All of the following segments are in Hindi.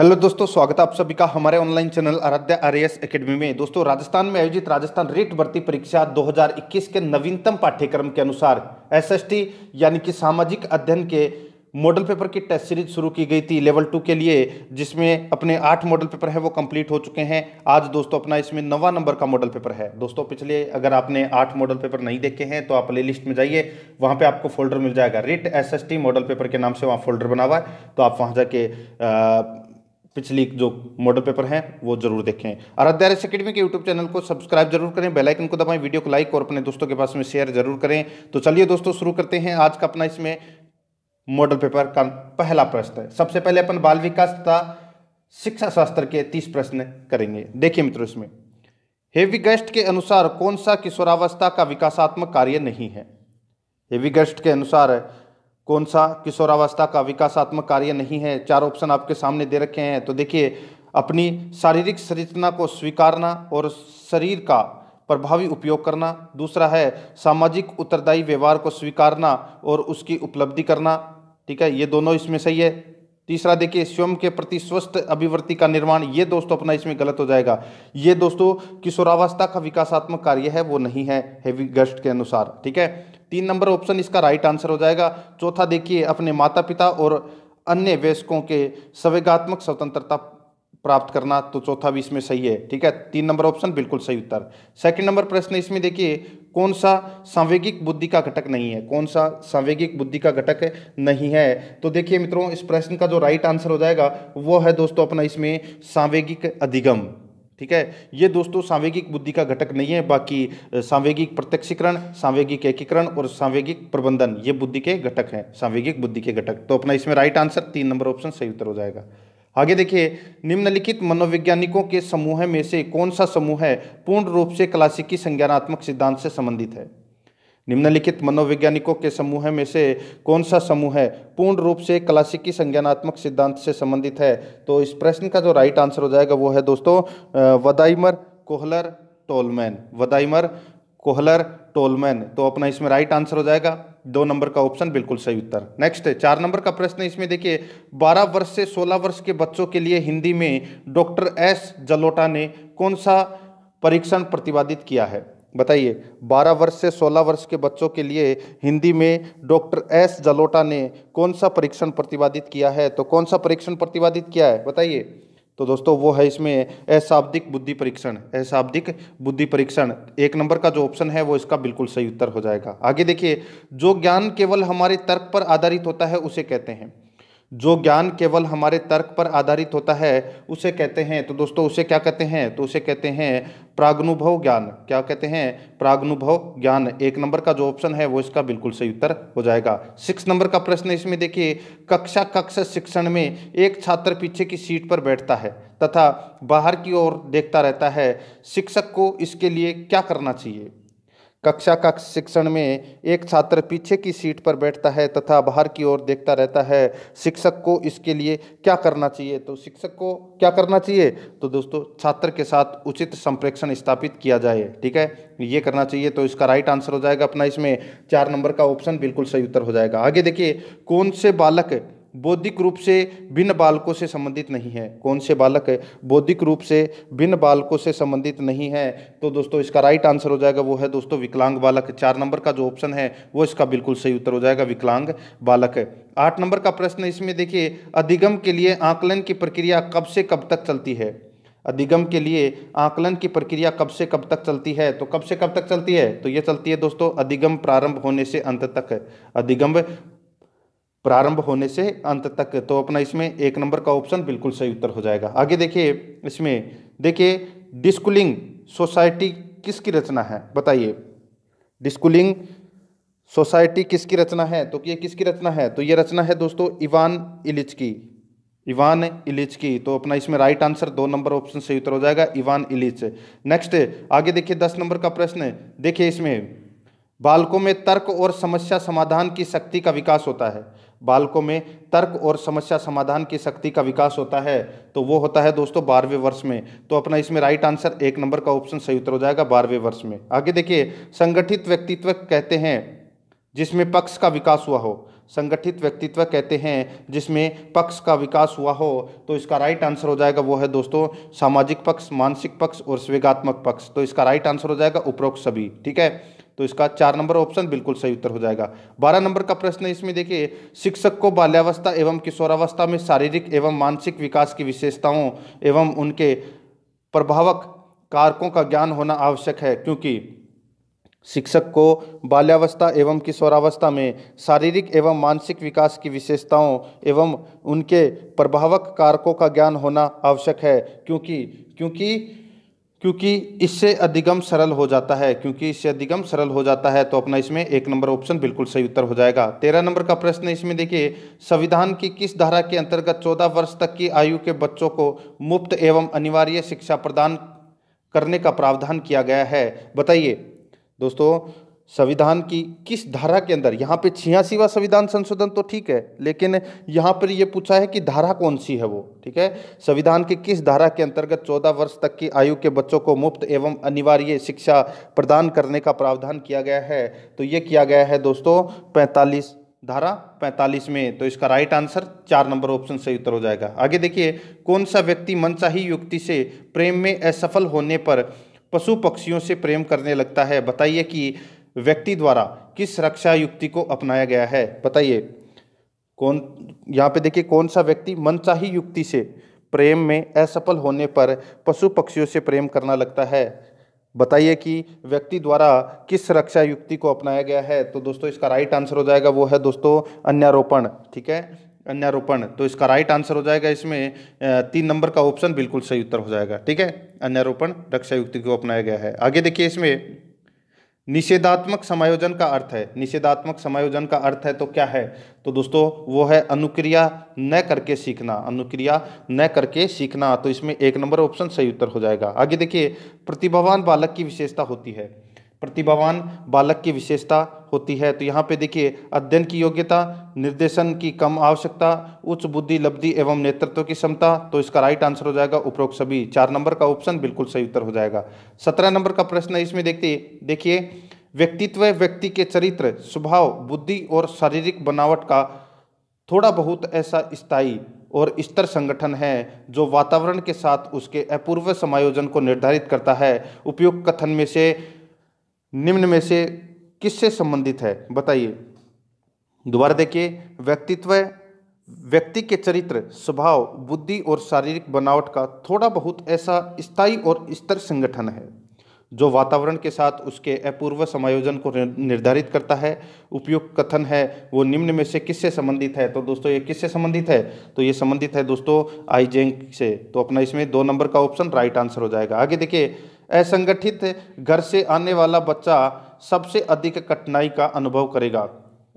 हेलो दोस्तों स्वागत है आप सभी का हमारे online channel Aaradhya S academy में दोस्तों राजस्थान में आयोजित राजस्थान रेट भर्ती परीक्षा 2021 के नवीनतम पाठ्यक्रम के अनुसार एसएसटी यानी कि सामाजिक अध्ययन के मॉडल पेपर की टेस्ट सीरीज शुरू की गई थी लेवल टू के लिए जिसमें अपने आठ मॉडल पेपर है वो कंप्लीट हो चुके हैं आज दोस्तों अपना इसमें नवा नंबर का मॉडल पेपर है दोस्तों पिछले अगर आपने आठ मॉडल पेपर नहीं देखे हैं तो आप प्ले लिस्ट में जाइए वहाँ पे आपको फोल्डर मिल जाएगा रिट एसएसटी मॉडल पेपर के नाम से वहाँ फोल्डर बना हुआ है तो आप वहाँ जाके पिछली जो मॉडल पेपर हैं वो जरूर देखें और आराध्या सेकेडमी के यूट्यूब चैनल को सब्सक्राइब जरूर करें बेल आइकन को दबाएं वीडियो को लाइक और अपने दोस्तों के पास में शेयर जरूर करें तो चलिए दोस्तों शुरू करते हैं आज का अपना इसमें मॉडल पेपर का पहला प्रश्न है सबसे पहले अपन बाल विकास तथा शिक्षा शास्त्र के तीस प्रश्न करेंगे देखिए मित्रों इसमें हेवी गेस्ट के अनुसार कौन सा किशोरावस्था का विकासात्मक कार्य नहीं है हेवी गेस्ट के अनुसार कौन सा किशोरावस्था का विकासात्मक कार्य नहीं है चार ऑप्शन आपके सामने दे रखे हैं तो देखिए अपनी शारीरिक संरचना को स्वीकारना और शरीर का प्रभावी उपयोग करना दूसरा है सामाजिक उत्तरदायी व्यवहार को स्वीकारना और उसकी उपलब्धि करना ठीक है ये दोनों इसमें सही है तीसरा देखिए स्वयं के प्रति स्वस्थ अभिवृत्ति का निर्माण ये दोस्तों अपना इसमें गलत हो जाएगा ये दोस्तों किशोरावस्था का विकासात्मक कार्य है वो नहीं है हेवी गस्ट के अनुसार ठीक है तीन नंबर ऑप्शन इसका राइट आंसर हो जाएगा चौथा देखिए अपने माता पिता और अन्य वयस्कों के संवेगात्मक स्वतंत्रता प्राप्त करना तो चौथा भी इसमें सही है ठीक है तीन नंबर ऑप्शन बिल्कुल सही उत्तर सेकंड नंबर प्रश्न इसमें देखिए कौन सा संवेगिक बुद्धि का घटक नहीं है कौन सा संवेगिक बुद्धि का घटक नहीं है तो देखिए मित्रों इस प्रश्न का जो राइट आंसर हो जाएगा वो है दोस्तों अपना इसमें सांवेगिक अधिगम ठीक है ये दोस्तों सांवेगिक बुद्धि का घटक नहीं है बाकी सांवेगिक प्रत्यक्षीकरण सांवेगिक एकीकरण और सांवेगिक प्रबंधन ये बुद्धि के घटक हैं सांवेगिक बुद्धि के घटक तो अपना इसमें राइट आंसर तीन नंबर ऑप्शन सही उत्तर हो जाएगा आगे देखिए निम्नलिखित मनोवैज्ञानिकों के समूह में से कौन सा समूह है पूर्ण रूप से क्लासिकी संज्ञानात्मक सिद्धांत से संबंधित है निम्नलिखित मनोवैज्ञानिकों के समूह में से कौन सा समूह है पूर्ण रूप से क्लासिकी संज्ञानात्मक सिद्धांत से संबंधित है तो इस प्रश्न का जो राइट आंसर हो जाएगा वो है दोस्तों Wertheimer Kohler Tolman Wertheimer Kohler Tolman तो अपना इसमें राइट आंसर हो जाएगा दो नंबर का ऑप्शन बिल्कुल सही उत्तर नेक्स्ट चार नंबर का प्रश्न इसमें देखिए बारह वर्ष से सोलह वर्ष के बच्चों के लिए हिंदी में डॉक्टर एस जलोटा ने कौन सा परीक्षण प्रतिपादित किया है बताइए 12 वर्ष से 16 वर्ष के बच्चों के लिए हिंदी में डॉक्टर एस जलोटा ने कौन सा परीक्षण प्रतिपादित किया है तो कौन सा परीक्षण प्रतिपादित किया है बताइए तो दोस्तों वो है इसमें अशाब्दिक बुद्धि परीक्षण अशाब्दिक बुद्धि परीक्षण एक नंबर का जो ऑप्शन है वो इसका बिल्कुल सही उत्तर हो जाएगा आगे देखिए जो ज्ञान केवल हमारे तर्क पर आधारित होता है उसे कहते हैं जो ज्ञान केवल हमारे तर्क पर आधारित होता है उसे कहते हैं तो दोस्तों उसे क्या कहते हैं तो उसे कहते हैं प्रागनुभव ज्ञान क्या कहते हैं प्रागनुभव ज्ञान एक नंबर का जो ऑप्शन है वो इसका बिल्कुल सही उत्तर हो जाएगा सिक्स नंबर का प्रश्न इसमें देखिए कक्षा कक्ष शिक्षण में एक छात्र पीछे की सीट पर बैठता है तथा बाहर की ओर देखता रहता है शिक्षक को इसके लिए क्या करना चाहिए कक्षा का शिक्षण में एक छात्र पीछे की सीट पर बैठता है तथा बाहर की ओर देखता रहता है शिक्षक को इसके लिए क्या करना चाहिए तो शिक्षक को क्या करना चाहिए तो दोस्तों छात्र के साथ उचित संप्रेक्षण स्थापित किया जाए ठीक है ये करना चाहिए तो इसका राइट आंसर हो जाएगा अपना इसमें चार नंबर का ऑप्शन बिल्कुल सही उत्तर हो जाएगा आगे देखिए कौन से बालक बौद्धिक रूप से भिन्न बालकों से संबंधित नहीं है कौन से बालक है बौद्धिक रूप से भिन्न बालकों से संबंधित नहीं है तो दोस्तों इसका राइट आंसर हो जाएगा वो है दोस्तों विकलांग बालक चार नंबर का जो ऑप्शन है वो इसका बिल्कुल सही उत्तर हो जाएगा विकलांग बालक आठ नंबर का प्रश्न इसमें देखिए अधिगम के लिए आंकलन की प्रक्रिया कब से कब तक चलती है अधिगम के लिए आकलन की प्रक्रिया कब से कब तक चलती है तो कब से कब तक चलती है तो ये चलती है दोस्तों अधिगम प्रारंभ होने से अंत तक अधिगम प्रारंभ होने से अंत तक तो अपना इसमें एक नंबर का ऑप्शन बिल्कुल सही उत्तर हो जाएगा आगे देखिए इसमें देखिए डिस्कुलिंग सोसाइटी किसकी रचना है बताइए डिस्कुलिंग सोसाइटी किसकी रचना है तो ये किसकी रचना है तो ये रचना है दोस्तों इवान इलिच की इवान इलिच की तो अपना इसमें राइट आंसर दो नंबर ऑप्शन सही उत्तर हो जाएगा इवान इलिच नेक्स्ट आगे देखिए दस नंबर का प्रश्न देखिए इसमें बालकों में तर्क और समस्या समाधान की शक्ति का विकास होता है बालकों में तर्क और समस्या समाधान की शक्ति का विकास होता है तो वो होता है दोस्तों बारहवें वर्ष में तो अपना इसमें राइट आंसर एक नंबर का ऑप्शन सही उत्तर हो जाएगा बारहवें वर्ष में आगे देखिए संगठित व्यक्तित्व कहते हैं जिसमें पक्ष का विकास हुआ हो संगठित व्यक्तित्व कहते हैं जिसमें पक्ष का विकास हुआ हो तो इसका राइट आंसर हो जाएगा वो है दोस्तों सामाजिक पक्ष मानसिक पक्ष और स्वेगात्मक पक्ष तो इसका राइट आंसर हो जाएगा उपरोक्त सभी ठीक है तो इसका चार नंबर ऑप्शन बिल्कुल सही उत्तर हो जाएगा बारह नंबर का प्रश्न इसमें देखिए शिक्षक को बाल्यावस्था एवं किशोरावस्था में शारीरिक एवं मानसिक विकास की विशेषताओं एवं उनके प्रभावक कारकों का ज्ञान होना आवश्यक है क्योंकि शिक्षक को बाल्यावस्था एवं किशोरावस्था में शारीरिक एवं मानसिक विकास की विशेषताओं एवं उनके प्रभावक कारकों का ज्ञान होना आवश्यक है क्योंकि क्योंकि क्योंकि इससे अधिगम सरल हो जाता है क्योंकि इससे अधिगम सरल हो जाता है तो अपना इसमें एक नंबर ऑप्शन बिल्कुल सही उत्तर हो जाएगा तेरह नंबर का प्रश्न इसमें देखिए संविधान की किस धारा के अंतर्गत चौदह वर्ष तक की आयु के बच्चों को मुफ्त एवं अनिवार्य शिक्षा प्रदान करने का प्रावधान किया गया है बताइए दोस्तों संविधान की किस धारा के अंदर यहाँ पे छियासीवा संविधान संशोधन तो ठीक है लेकिन यहाँ पर ये पूछा है कि धारा कौन सी है वो ठीक है संविधान के किस धारा के अंतर्गत 14 वर्ष तक की आयु के बच्चों को मुफ्त एवं अनिवार्य शिक्षा प्रदान करने का प्रावधान किया गया है तो ये किया गया है दोस्तों पैंतालीस धारा 45 में तो इसका राइट आंसर चार नंबर ऑप्शन सही उत्तर हो जाएगा आगे देखिए कौन सा व्यक्ति मनचाही युक्ति से प्रेम में असफल होने पर पशु पक्षियों से प्रेम करने लगता है बताइए कि व्यक्ति द्वारा किस रक्षा युक्ति को अपनाया गया है बताइए कौन यहाँ पे देखिए कौन सा व्यक्ति मनचाही युक्ति से प्रेम में असफल होने पर पशु पक्षियों से प्रेम करना लगता है बताइए कि व्यक्ति द्वारा किस रक्षा युक्ति को अपनाया गया है तो दोस्तों इसका राइट आंसर हो जाएगा वो है दोस्तों अन्यारोपण ठीक है अन्यारोपण तो इसका राइट आंसर हो जाएगा इसमें तीन नंबर का ऑप्शन बिल्कुल सही उत्तर हो जाएगा ठीक है अन्यारोपण रक्षा युक्ति को अपनाया गया है आगे देखिए इसमें निषेधात्मक समायोजन का अर्थ है निषेधात्मक समायोजन का अर्थ है तो क्या है तो दोस्तों वो है अनुक्रिया न करके सीखना अनुक्रिया न करके सीखना तो इसमें एक नंबर ऑप्शन सही उत्तर हो जाएगा आगे देखिए प्रतिभावान बालक की विशेषता होती है प्रतिभावान बालक की विशेषता होती है तो यहाँ पे देखिए अध्ययन की योग्यता निर्देशन की कम आवश्यकता उच्च बुद्धि लब्धि एवं नेतृत्व की क्षमता तो इसका राइट आंसर हो जाएगा उपरोक्त सभी चार नंबर का ऑप्शन बिल्कुल सही उत्तर हो जाएगा सत्रह नंबर का प्रश्न है इसमें देखते देखिए व्यक्तित्व व्यक्ति के चरित्र स्वभाव बुद्धि और शारीरिक बनावट का थोड़ा बहुत ऐसा स्थायी और स्तर संगठन है जो वातावरण के साथ उसके अपूर्व समायोजन को निर्धारित करता है उपयुक्त कथन में से निम्न में से किससे संबंधित है बताइए दोबारा देखिए व्यक्तित्व व्यक्ति के चरित्र स्वभाव बुद्धि और शारीरिक बनावट का थोड़ा बहुत ऐसा स्थायी और स्तर संगठन है जो वातावरण के साथ उसके अपूर्व समायोजन को निर्धारित करता है उपयुक्त कथन है वो निम्न में से किससे संबंधित है तो दोस्तों ये किससे संबंधित है तो ये संबंधित है दोस्तों आईजेंक से तो अपना इसमें दो नंबर का ऑप्शन राइट आंसर हो जाएगा आगे देखिए असंगठित घर से आने वाला बच्चा सबसे अधिक कठिनाई का अनुभव करेगा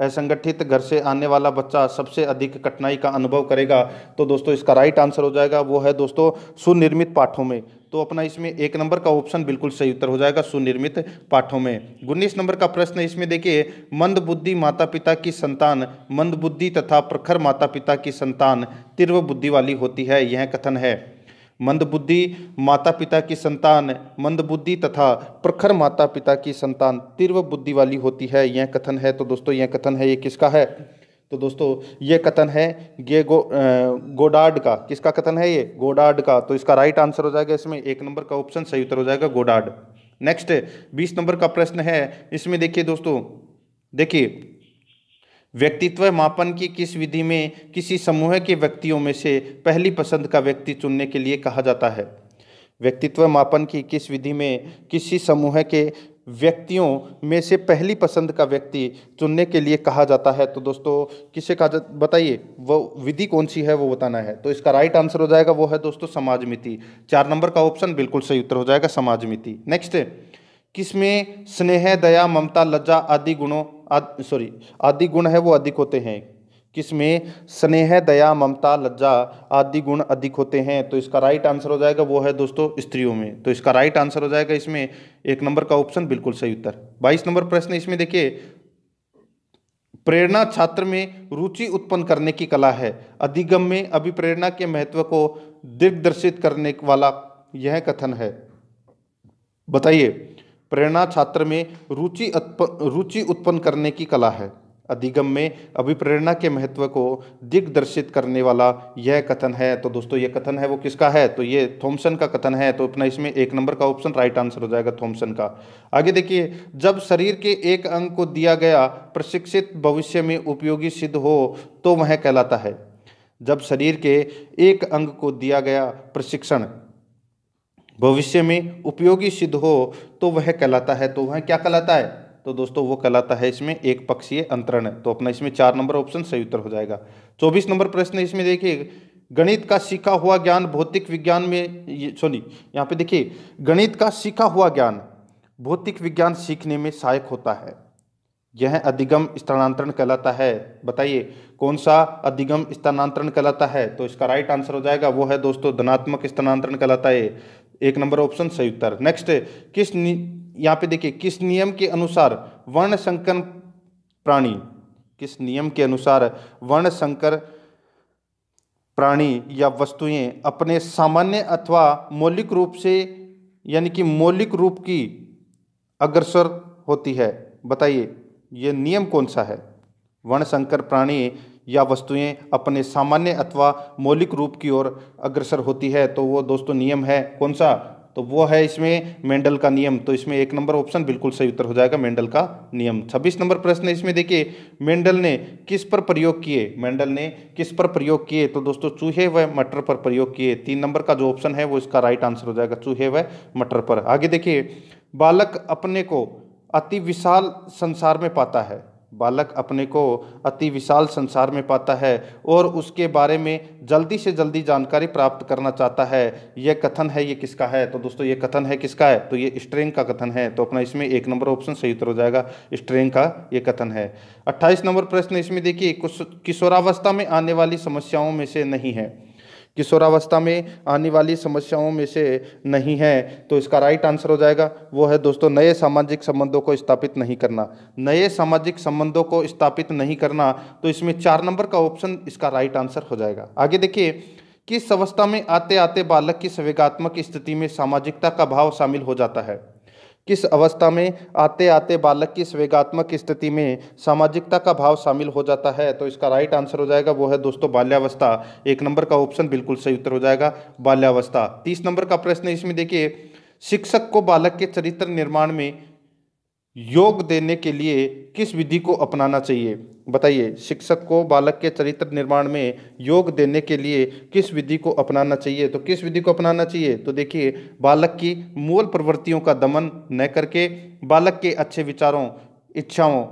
असंगठित घर से आने वाला बच्चा सबसे अधिक कठिनाई का अनुभव करेगा तो दोस्तों इसका राइट आंसर हो जाएगा वो है दोस्तों सुनिर्मित पाठों में तो अपना इसमें एक नंबर का ऑप्शन बिल्कुल सही उत्तर हो जाएगा सुनिर्मित पाठों में उन्नीस नंबर का प्रश्न इसमें देखिए मंदबुद्धि माता पिता की संतान मंदबुद्धि तथा प्रखर माता पिता की संतान तीव्र बुद्धि वाली होती है यह कथन है मंदबुद्धि माता पिता की संतान मंदबुद्धि तथा प्रखर माता पिता की संतान तीव्र बुद्धि वाली होती है यह कथन है तो दोस्तों यह कथन है ये किसका है तो दोस्तों ये कथन है ये गो गोडार्ड का किसका कथन है ये गोडार्ड का तो इसका राइट आंसर हो जाएगा इसमें एक नंबर का ऑप्शन सही उत्तर हो जाएगा गोडार्ड नेक्स्ट बीस नंबर का प्रश्न है इसमें देखिए दोस्तों देखिए व्यक्तित्व मापन की किस विधि में किसी समूह के व्यक्तियों में से पहली पसंद का व्यक्ति चुनने के लिए कहा जाता है व्यक्तित्व मापन की किस विधि में किसी समूह के व्यक्तियों में से पहली पसंद का व्यक्ति चुनने के लिए कहा जाता है तो दोस्तों किसे कहा जा बताइए वो विधि कौन सी है वो बताना है तो इसका राइट आंसर हो जाएगा वो है दोस्तों समाज मिति चार नंबर का ऑप्शन बिल्कुल सही उत्तर हो जाएगा समाज मिति नेक्स्ट किसमें स्नेह दया ममता लज्जा आदि गुणों सॉरी आदि गुण है वो अधिक होते हैं किसमें स्नेह दया ममता लज्जा आदि गुण अधिक होते हैं तो इसका राइट आंसर हो जाएगा वो है दोस्तों स्त्रियों में तो इसका राइट आंसर हो जाएगा इसमें एक नंबर का ऑप्शन बिल्कुल सही उत्तर बाईस नंबर प्रश्न इसमें देखिए प्रेरणा छात्र में रुचि उत्पन्न करने की कला है अधिगम में अभिप्रेरणा के महत्व को दिग्दर्शित करने वाला यह कथन है बताइए प्रेरणा छात्र में रुचि रुचि उत्पन्न करने की कला है अधिगम में अभिप्रेरणा के महत्व को दिग्दर्शित करने वाला यह कथन है तो दोस्तों यह कथन है वो किसका है तो ये थॉमसन का कथन है तो अपना इसमें एक नंबर का ऑप्शन राइट आंसर हो जाएगा थॉमसन का आगे देखिए जब शरीर के एक अंग को दिया गया प्रशिक्षित भविष्य में उपयोगी सिद्ध हो तो वह कहलाता है जब शरीर के एक अंग को दिया गया प्रशिक्षण भविष्य में उपयोगी सिद्ध हो तो वह कहलाता है तो वह क्या कहलाता है तो दोस्तों वो कहलाता है इसमें एक पक्षीय अंतरण तो अपना इसमें चार नंबर ऑप्शन सही उत्तर हो जाएगा चौबीस नंबर प्रश्न इसमें देखिए गणित का सीखा हुआ ज्ञान भौतिक विज्ञान में सॉरी यहाँ पे देखिए गणित का सीखा हुआ ज्ञान भौतिक विज्ञान सीखने में सहायक होता है यह अधिगम स्थानांतरण कहलाता है बताइए कौन सा अधिगम स्थानांतरण कहलाता है तो इसका राइट आंसर हो जाएगा वो है दोस्तों धनात्मक स्थानांतरण कहलाता है एक नंबर ऑप्शन सही उत्तर नेक्स्ट किस यहाँ पे देखिए किस नियम के अनुसार वर्ण संकर प्राणी किस नियम के अनुसार वर्ण संकर प्राणी या वस्तुएं अपने सामान्य अथवा मौलिक रूप से यानी कि मौलिक रूप की अग्रसर होती है बताइए ये नियम कौन सा है वर्ण संकर प्राणी या वस्तुएं अपने सामान्य अथवा मौलिक रूप की ओर अग्रसर होती है तो वो दोस्तों नियम है कौन सा तो वो है इसमें मेंडल का नियम तो इसमें एक नंबर ऑप्शन बिल्कुल सही उत्तर हो जाएगा मेंडल का नियम छब्बीस नंबर प्रश्न इसमें देखिए मेंडल ने किस पर प्रयोग किए मेंडल ने किस पर प्रयोग किए तो दोस्तों चूहे व मटर पर प्रयोग किए तीन नंबर का जो ऑप्शन है वो इसका राइट आंसर हो जाएगा चूहे व मटर पर आगे देखिए बालक अपने को अति विशाल संसार में पाता है बालक अपने को अति विशाल संसार में पाता है और उसके बारे में जल्दी से जल्दी जानकारी प्राप्त करना चाहता है यह कथन है ये किसका है तो दोस्तों ये कथन है किसका है तो ये स्ट्रेंग का कथन है तो अपना इसमें एक नंबर ऑप्शन सही उत्तर हो जाएगा स्ट्रेंग का ये कथन है अट्ठाईस नंबर प्रश्न इसमें देखिए किशोरावस्था में आने वाली समस्याओं में से नहीं है किशोरावस्था में आने वाली समस्याओं में से नहीं है तो इसका राइट आंसर हो जाएगा वो है दोस्तों नए सामाजिक संबंधों को स्थापित नहीं करना नए सामाजिक संबंधों को स्थापित नहीं करना तो इसमें चार नंबर का ऑप्शन इसका राइट आंसर हो जाएगा आगे देखिए किस अवस्था में आते आते बालक की संवेगात्मक स्थिति में सामाजिकता का भाव शामिल हो जाता है किस अवस्था में आते आते बालक की स्वेगात्मक स्थिति में सामाजिकता का भाव शामिल हो जाता है तो इसका राइट आंसर हो जाएगा वो है दोस्तों बाल्यावस्था एक नंबर का ऑप्शन बिल्कुल सही उत्तर हो जाएगा बाल्यावस्था तीस नंबर का प्रश्न इसमें देखिए शिक्षक को बालक के चरित्र निर्माण में योग देने के लिए किस विधि को अपनाना चाहिए बताइए शिक्षक को बालक के चरित्र निर्माण में योग देने के लिए किस विधि को अपनाना चाहिए तो किस विधि को अपनाना चाहिए तो देखिए बालक की मूल प्रवृत्तियों का दमन न करके बालक के अच्छे विचारों इच्छाओं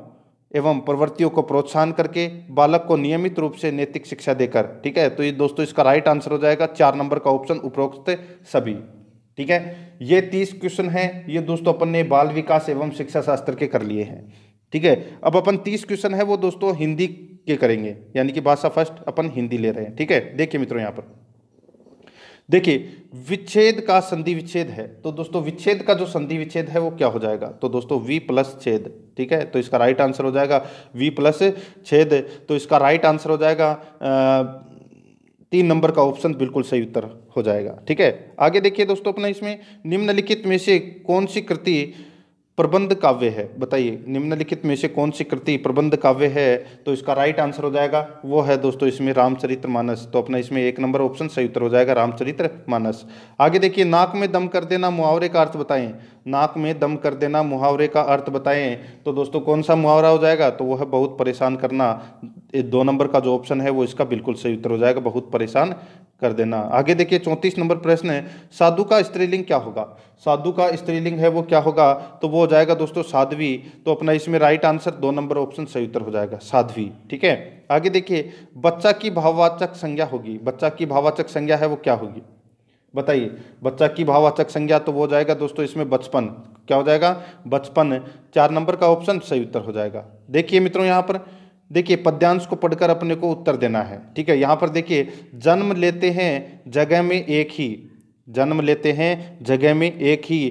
एवं प्रवृत्तियों को प्रोत्साहन करके बालक को नियमित रूप से नैतिक शिक्षा देकर ठीक है तो ये दोस्तों इसका राइट आंसर हो जाएगा चार नंबर का ऑप्शन उपरोक्त सभी ठीक है ये तीस क्वेश्चन हैं ये दोस्तों अपन ने बाल विकास एवं शिक्षा शास्त्र के कर लिए हैं ठीक है अब अपन तीस क्वेश्चन है वो दोस्तों हिंदी के करेंगे यानी कि भाषा फर्स्ट अपन हिंदी ले रहे हैं ठीक है देखिए मित्रों यहाँ पर देखिए विच्छेद का संधि विच्छेद है तो दोस्तों विच्छेद का जो संधि विच्छेद है वो क्या हो जाएगा तो दोस्तों वी प्लस छेद ठीक है तो इसका राइट आंसर हो जाएगा वी प्लस छेद तो इसका राइट आंसर हो जाएगा आ, तीन नंबर का ऑप्शन बिल्कुल सही उत्तर हो जाएगा ठीक है आगे देखिए दोस्तों अपना इसमें निम्नलिखित में से कौन सी कृति प्रबंध काव्य है बताइए निम्नलिखित में से कौन सी कृति प्रबंध काव्य है तो इसका राइट आंसर हो जाएगा वो है दोस्तों इसमें रामचरित्र मानस तो अपना इसमें एक नंबर ऑप्शन सही उत्तर हो जाएगा रामचरित्र मानस आगे देखिए नाक में दम कर देना मुहावरे का अर्थ बताएं नाक में दम कर देना मुहावरे का अर्थ बताएं तो दोस्तों कौन सा मुहावरा हो जाएगा तो वो है बहुत परेशान करना दो नंबर का जो ऑप्शन है वो इसका बिल्कुल सही उत्तर हो जाएगा बहुत परेशान कर देना आगे देखिए चौंतीस नंबर प्रश्न है साधु का स्त्रीलिंग क्या होगा साधु का स्त्रीलिंग है वो क्या होगा तो वो हो जाएगा दोस्तों साध्वी तो अपना इसमें राइट आंसर दो नंबर ऑप्शन सही उत्तर हो जाएगा साध्वी ठीक है आगे देखिए बच्चा की भाववाचक संज्ञा होगी बच्चा की भाववाचक संज्ञा है वो क्या होगी बताइए बच्चा की भाववाचक संज्ञा तो वो हो जाएगा दोस्तों इसमें बचपन क्या हो जाएगा बचपन चार नंबर का ऑप्शन सही उत्तर हो जाएगा देखिए मित्रों यहाँ पर देखिए पद्यांश को पढ़कर अपने को उत्तर देना है ठीक है यहाँ पर देखिए जन्म लेते हैं जगह में एक ही जन्म लेते हैं जगह में एक ही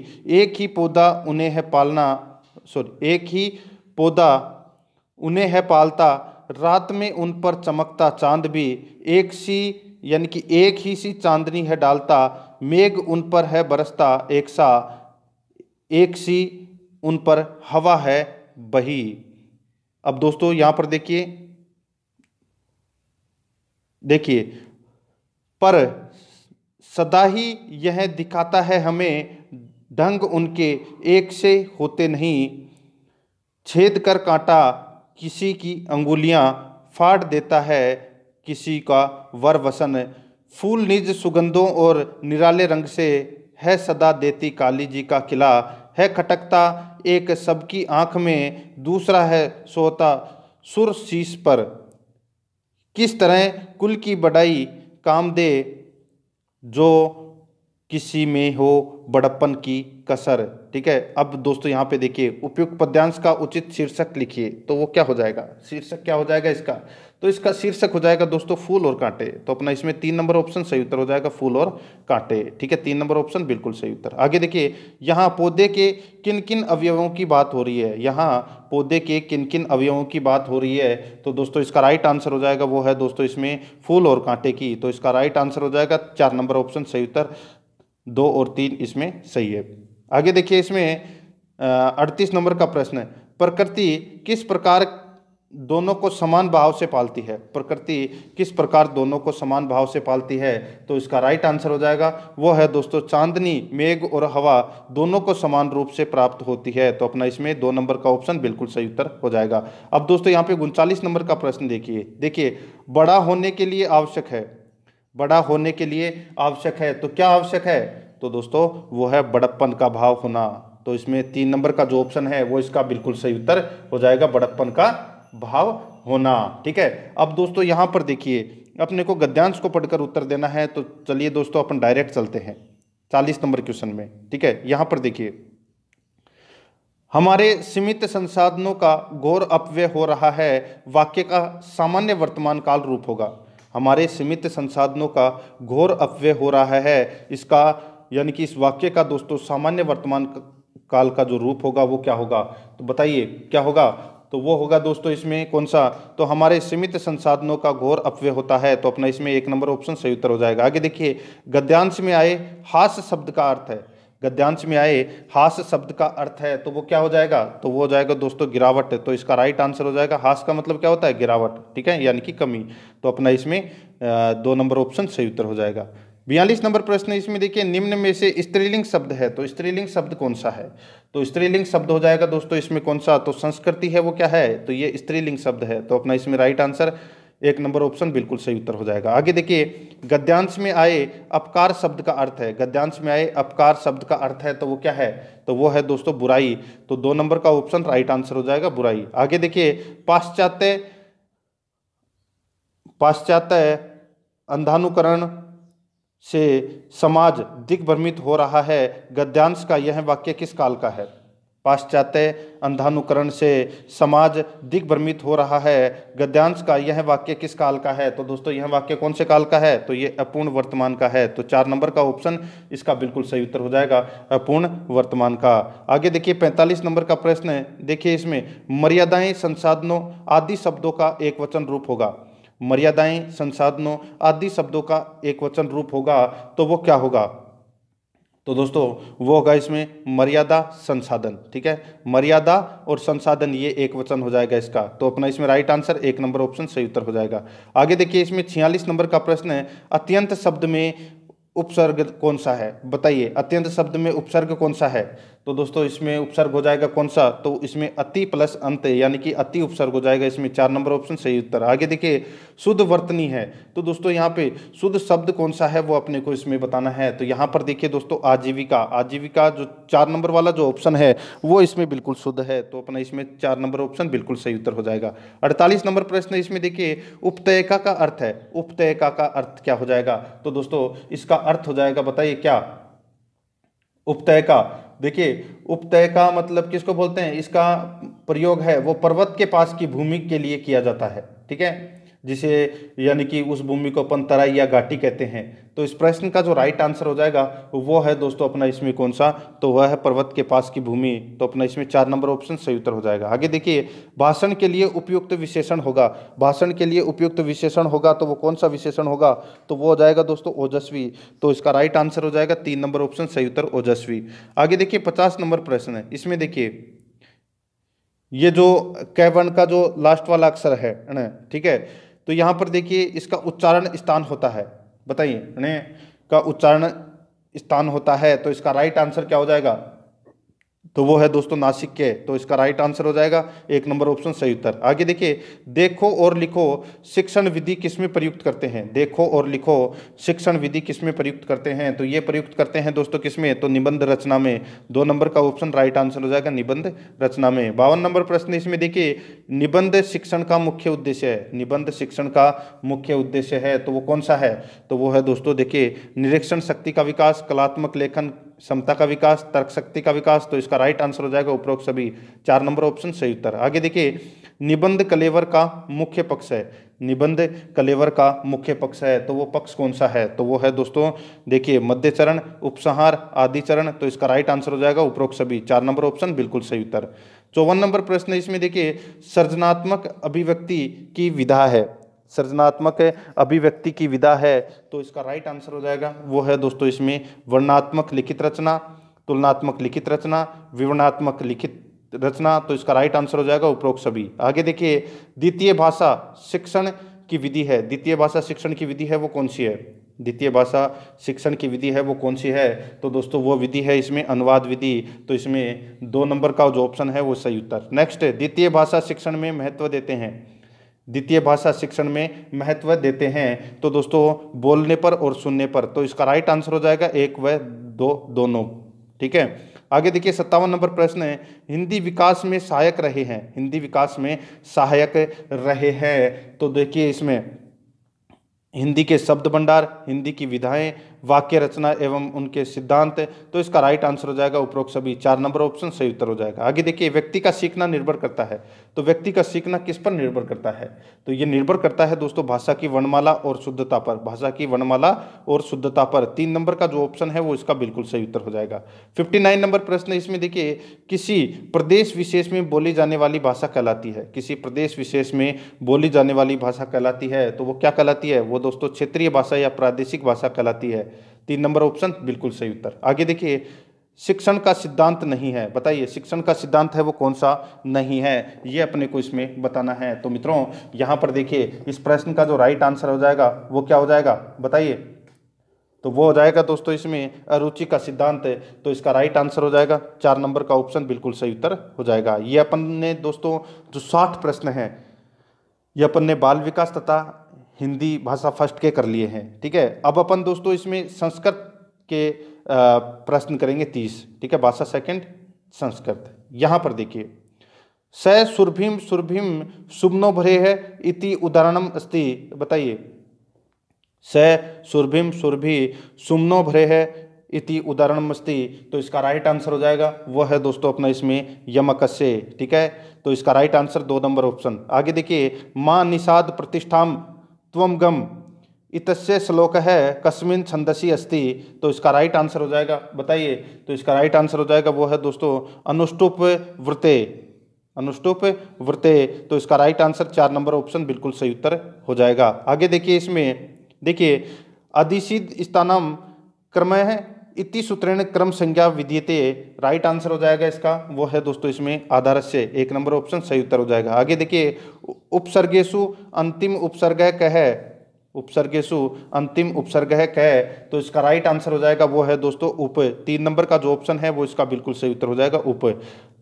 एक ही पौधा उन्हें है पालना सॉरी एक ही पौधा उन्हें है पालता रात में उन पर चमकता चांद भी एक सी यानी कि एक ही सी चांदनी है डालता मेघ उन पर है बरसता एक सा एक सी उन पर हवा है बही अब दोस्तों यहां पर देखिए देखिए पर सदा ही यह दिखाता है हमें ढंग उनके एक से होते नहीं छेद कर कांटा किसी की अंगुलियां फाड़ देता है किसी का वर वसन फूल निज सुगंधों और निराले रंग से है सदा देती काली जी का किला है खटकता एक सबकी आँख में दूसरा है सोता सुर शीश पर किस तरह कुल की बड़ाई काम दे जो किसी में हो बड़प्पन की कसर ठीक है अब दोस्तों यहाँ पे देखिए उपयुक्त पद्यांश का उचित शीर्षक लिखिए तो वो क्या हो जाएगा शीर्षक क्या हो जाएगा इसका तो इसका शीर्षक हो जाएगा दोस्तों फूल और कांटे तो अपना इसमें तीन नंबर ऑप्शन सही उत्तर हो जाएगा फूल और कांटे ठीक है तीन नंबर ऑप्शन बिल्कुल सही उत्तर आगे देखिए यहाँ पौधे के किन किन अवयवों की बात हो रही है यहाँ पौधे के किन किन अवयवों की बात हो रही है तो दोस्तों इसका राइट आंसर हो जाएगा वो है दोस्तों इसमें फूल और कांटे की तो इसका राइट आंसर हो जाएगा चार नंबर ऑप्शन सही उत्तर दो और तीन इसमें सही है आगे देखिए इसमें अड़तीस नंबर का प्रश्न है प्रकृति किस प्रकार दोनों को समान भाव से पालती है प्रकृति किस प्रकार दोनों को समान भाव से पालती है तो इसका राइट आंसर हो जाएगा वो है दोस्तों चांदनी मेघ और हवा दोनों को समान रूप से प्राप्त होती है तो अपना इसमें दो नंबर का ऑप्शन बिल्कुल सही उत्तर हो जाएगा अब दोस्तों यहाँ पे उनचालीस नंबर का प्रश्न देखिए देखिए बड़ा होने के लिए आवश्यक है बड़ा होने के लिए आवश्यक है तो क्या आवश्यक है तो दोस्तों वो है बड़प्पन का भाव होना तो इसमें तीन नंबर का जो ऑप्शन है वो इसका बिल्कुल सही उत्तर हो जाएगा बड़प्पन का भाव होना ठीक है अब दोस्तों यहाँ पर देखिए अपने को गद्यांश को पढ़कर उत्तर देना है तो चलिए दोस्तों अपन डायरेक्ट चलते हैं चालीस नंबर क्वेश्चन में ठीक है यहाँ पर देखिए हमारे सीमित संसाधनों का घोर अपव्यय हो रहा है वाक्य का सामान्य वर्तमान काल रूप होगा हमारे सीमित संसाधनों का घोर अपव्यय हो रहा है इसका यानी कि इस वाक्य का दोस्तों सामान्य वर्तमान काल का जो रूप होगा वो क्या होगा तो बताइए क्या होगा तो वो होगा दोस्तों इसमें कौन सा तो हमारे सीमित संसाधनों का घोर अपव्यय होता है तो अपना इसमें एक नंबर ऑप्शन सही उत्तर हो जाएगा आगे देखिए गद्यांश में आए हास शब्द का अर्थ है गद्यांश में आए हास शब्द का अर्थ है तो वो क्या हो जाएगा तो वो हो जाएगा दोस्तों गिरावट तो इसका राइट आंसर हो जाएगा हास का मतलब क्या होता है गिरावट ठीक है यानी कि कमी तो अपना इसमें दो नंबर ऑप्शन सही उत्तर हो जाएगा बयालीस नंबर प्रश्न इसमें देखिए निम्न में से स्त्रीलिंग शब्द है तो स्त्रीलिंग शब्द कौन सा है तो स्त्रीलिंग शब्द हो जाएगा दोस्तों इसमें कौन सा तो संस्कृति है वो क्या है तो ये स्त्रीलिंग शब्द है तो अपना इसमें राइट आंसर एक नंबर ऑप्शन बिल्कुल सही उत्तर हो जाएगा आगे देखिए गद्यांश में आए अपकार शब्द का अर्थ है गद्यांश में आए अपकार शब्द का अर्थ है तो वो क्या है तो वो है दोस्तों बुराई तो दो नंबर का ऑप्शन राइट आंसर हो जाएगा बुराई आगे देखिए पाश्चात्य पाश्चात्य अंधानुकरण से समाज दिग्भ्रमित हो रहा है गद्यांश का यह वाक्य किस काल का है पाश्चात्य अंधानुकरण से समाज दिग्भ्रमित हो रहा है गद्यांश का यह वाक्य किस काल का है तो दोस्तों यह वाक्य कौन से काल का है तो ये अपूर्ण वर्तमान का है तो चार नंबर का ऑप्शन इसका बिल्कुल सही उत्तर हो जाएगा अपूर्ण वर्तमान का आगे देखिए पैंतालीस नंबर का प्रश्न है देखिए इसमें मर्यादाएं संसाधनों आदि शब्दों का एक वचन रूप होगा मर्यादाएं संसाधनों आदि शब्दों का एक वचन रूप होगा तो वो क्या होगा तो दोस्तों वो होगा इसमें मर्यादा संसाधन ठीक है मर्यादा और संसाधन ये एक वचन हो जाएगा इसका तो अपना इसमें राइट आंसर एक नंबर ऑप्शन सही उत्तर हो जाएगा आगे देखिए इसमें छियालीस नंबर का प्रश्न है अत्यंत शब्द में उपसर्ग कौन सा है बताइए अत्यंत शब्द में उपसर्ग कौन सा है तो दोस्तों इसमें उपसर्ग हो जाएगा कौन सा तो इसमें अति प्लस अंत यानी कि अति उपसर्ग हो जाएगा इसमें चार नंबर ऑप्शन सही उत्तर आगे देखिए शुद्ध वर्तनी है तो दोस्तों यहाँ पे शुद्ध शब्द कौन सा है वो अपने को इसमें बताना है तो यहाँ पर देखिए दोस्तों आजीविका आजीविका जो चार नंबर वाला जो ऑप्शन है वो इसमें बिल्कुल शुद्ध है तो अपना इसमें चार नंबर ऑप्शन बिल्कुल सही उत्तर हो जाएगा अड़तालीस नंबर प्रश्न इसमें देखिए उपतयका का अर्थ है उपतयका का अर्थ क्या हो जाएगा तो दोस्तों इसका अर्थ हो जाएगा बताइए क्या उपतयका देखिए उपतयका मतलब किसको बोलते हैं इसका प्रयोग है वो पर्वत के पास की भूमि के लिए किया जाता है ठीक है जिसे यानी कि उस भूमि को अपन तराई या घाटी कहते हैं तो इस प्रश्न का जो राइट आंसर हो जाएगा वो है दोस्तों अपना इसमें कौन सा तो वह है पर्वत के पास की भूमि तो अपना इसमें चार नंबर ऑप्शन सही उत्तर हो जाएगा आगे देखिए भाषण के लिए उपयुक्त विशेषण होगा भाषण के लिए उपयुक्त विशेषण होगा तो वो कौन सा विशेषण होगा तो वो हो जाएगा दोस्तों ओजस्वी तो इसका राइट आंसर हो जाएगा तीन नंबर ऑप्शन सही उत्तर ओजस्वी आगे देखिए पचास नंबर प्रश्न है इसमें देखिए ये जो कैवन का जो लास्ट वाला अक्षर है ठीक है तो यहाँ पर देखिए इसका उच्चारण स्थान होता है बताइए का उच्चारण स्थान होता है तो इसका राइट आंसर क्या हो जाएगा तो वो है दोस्तों नासिक के तो इसका राइट आंसर हो जाएगा एक नंबर ऑप्शन सही उत्तर आगे देखिए देखो और लिखो शिक्षण विधि किसमें प्रयुक्त करते हैं देखो और लिखो शिक्षण विधि किसमें प्रयुक्त करते हैं तो ये प्रयुक्त करते हैं दोस्तों किसमें तो निबंध रचना में दो नंबर का ऑप्शन राइट आंसर हो जाएगा निबंध रचना में बावन नंबर प्रश्न इसमें देखिए निबंध शिक्षण का मुख्य उद्देश्य है निबंध शिक्षण का मुख्य उद्देश्य है तो वो कौन सा है तो वो है दोस्तों देखिए निरीक्षण शक्ति का विकास कलात्मक लेखन समता का विकास तर्क शक्ति का विकास तो इसका राइट आंसर हो जाएगा उपरोक्त सभी चार नंबर ऑप्शन सही उत्तर आगे देखिए निबंध कलेवर का मुख्य पक्ष है निबंध कलेवर का मुख्य पक्ष है तो वो पक्ष कौन सा है तो वो है दोस्तों देखिए मध्य चरण उपसंहार आदि चरण तो इसका राइट आंसर हो जाएगा उपरोक्त सभी चार नंबर ऑप्शन बिल्कुल सही उत्तर चौवन नंबर प्रश्न इसमें देखिए सर्जनात्मक अभिव्यक्ति की विधा है सृजनात्मक अभिव्यक्ति की विधा है तो इसका राइट आंसर हो जाएगा वो है दोस्तों इसमें वर्णात्मक लिखित रचना तुलनात्मक लिखित रचना विवरणात्मक लिखित रचना तो इसका राइट आंसर हो जाएगा उपरोक्त सभी आगे देखिए द्वितीय भाषा शिक्षण की विधि है द्वितीय भाषा शिक्षण की विधि है वो कौन सी है द्वितीय भाषा शिक्षण की विधि है वो कौन सी है तो दोस्तों वो विधि है इसमें अनुवाद विधि तो इसमें दो नंबर का जो ऑप्शन है वो सही उत्तर नेक्स्ट द्वितीय भाषा शिक्षण में महत्व देते हैं द्वितीय भाषा शिक्षण में महत्व देते हैं तो दोस्तों बोलने पर और सुनने पर तो इसका राइट आंसर हो जाएगा एक व दो दोनों ठीक है आगे देखिए सत्तावन नंबर प्रश्न है हिंदी विकास में सहायक रहे हैं हिंदी विकास में सहायक रहे हैं तो देखिए इसमें हिंदी के शब्द भंडार हिंदी की विधाएं वाक्य रचना एवं उनके सिद्धांत तो इसका राइट आंसर हो जाएगा उपरोक्त सभी चार नंबर ऑप्शन सही उत्तर हो जाएगा आगे देखिए व्यक्ति का सीखना निर्भर करता है तो व्यक्ति का सीखना किस पर निर्भर करता है तो ये निर्भर करता है दोस्तों भाषा की वर्णमाला और शुद्धता पर भाषा की वर्णमाला और शुद्धता पर तीन नंबर का जो ऑप्शन है वो इसका बिल्कुल सही उत्तर हो जाएगा फिफ्टी नाइन नंबर प्रश्न इसमें देखिए किसी प्रदेश विशेष में बोली जाने वाली भाषा कहलाती है किसी प्रदेश विशेष में बोली जाने वाली भाषा कहलाती है तो वो क्या कहलाती है वो दोस्तों क्षेत्रीय भाषा या प्रादेशिक भाषा कहलाती है तीन नंबर ऑप्शन बिल्कुल सही उत्तर आगे देखिए शिक्षण का सिद्धांत नहीं है बताइए शिक्षण का सिद्धांत है वो कौन सा नहीं है ये अपने को इसमें बताना है तो मित्रों यहाँ पर देखिए इस प्रश्न का जो राइट आंसर हो जाएगा वो क्या हो जाएगा बताइए तो वो हो जाएगा दोस्तों इसमें अरुचि का सिद्धांत है तो इसका राइट आंसर हो जाएगा चार नंबर का ऑप्शन बिल्कुल सही उत्तर हो जाएगा ये अपन ने दोस्तों जो साठ प्रश्न हैं ये अपन ने बाल विकास तथा हिंदी भाषा फर्स्ट के कर लिए हैं ठीक है अब अपन दोस्तों इसमें संस्कृत के प्रश्न करेंगे तीस ठीक है भाषा सेकंड संस्कृत यहाँ पर देखिए स सुरभिम सुरभिम सुमनो भरे है इति उदाहरणम अस्ति बताइए स सुरभिम सुरभि सुमनो भरे है इति उदाहरण मस्ती तो इसका राइट आंसर हो जाएगा वह है दोस्तों अपना इसमें यमकस्य ठीक है तो इसका राइट आंसर दो नंबर ऑप्शन आगे देखिए माँ निषाद प्रतिष्ठाम त्वम गम इतस्य श्लोक है कस्मिन छंदसी अस्ति तो इसका राइट आंसर हो जाएगा बताइए तो इसका राइट आंसर हो जाएगा वो है दोस्तों अनुष्टुप वृत्ते अनुष्टुप वृत्ते तो इसका राइट आंसर चार नंबर ऑप्शन बिल्कुल सही उत्तर हो जाएगा आगे देखिए इसमें देखिए अधिसिद स्थानम क्रम है इति सूत्रेण क्रम संज्ञा विद्यते राइट आंसर हो जाएगा इसका वो है दोस्तों इसमें आधार से एक नंबर ऑप्शन सही उत्तर हो जाएगा आगे देखिए उपसर्गेशु अंतिम उपसर्ग कह उपसर्गेशु अंतिम उपसर्ग है कह तो इसका राइट आंसर हो जाएगा वो है दोस्तों उप तीन नंबर का जो ऑप्शन है वो इसका बिल्कुल सही उत्तर हो जाएगा उप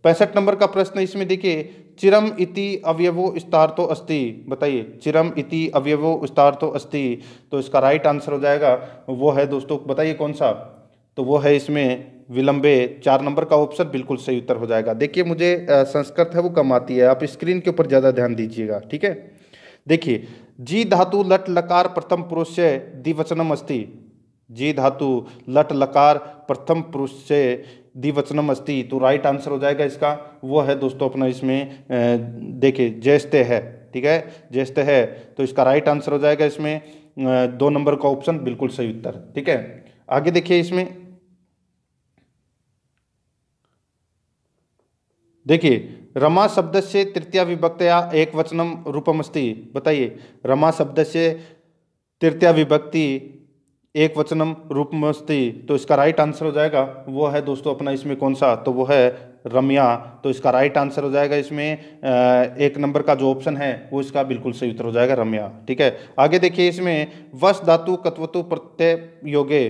पैंसठ नंबर का प्रश्न इसमें देखिए चिरम इति अवयवो तो अस्थि बताइए चिरम इति अवयवो तो अस्थि तो इसका राइट आंसर हो जाएगा वो है दोस्तों बताइए कौन सा तो वो है इसमें विलंबे चार नंबर का ऑप्शन बिल्कुल सही उत्तर हो जाएगा देखिए मुझे संस्कृत है वो कम आती है आप स्क्रीन के ऊपर ज़्यादा ध्यान दीजिएगा ठीक है देखिए जी धातु लट लकार प्रथम पुरुष से दिवचनम अस्थि जी धातु लट लकार प्रथम पुरुष से दिवचनम अस्थि तो राइट आंसर हो जाएगा इसका वो है दोस्तों अपना इसमें देखिए जैसते है ठीक है जैसते है तो इसका राइट आंसर हो जाएगा इसमें दो नंबर का ऑप्शन बिल्कुल सही उत्तर ठीक है आगे देखिए इसमें देखिए रमा शब्द से तृतीय विभक्तया एक वचनम रूपमस्ती बताइए रमा शब्द से तृतीय विभक्ति एक वचनम रूपमस्ती तो इसका राइट आंसर हो जाएगा वो है दोस्तों अपना इसमें कौन सा तो वो है रम्या तो इसका राइट आंसर हो जाएगा इसमें एक नंबर का जो ऑप्शन है वो इसका बिल्कुल सही उत्तर हो जाएगा रम्या ठीक है आगे देखिए इसमें वस धातु कत्वतु प्रत्यय योगे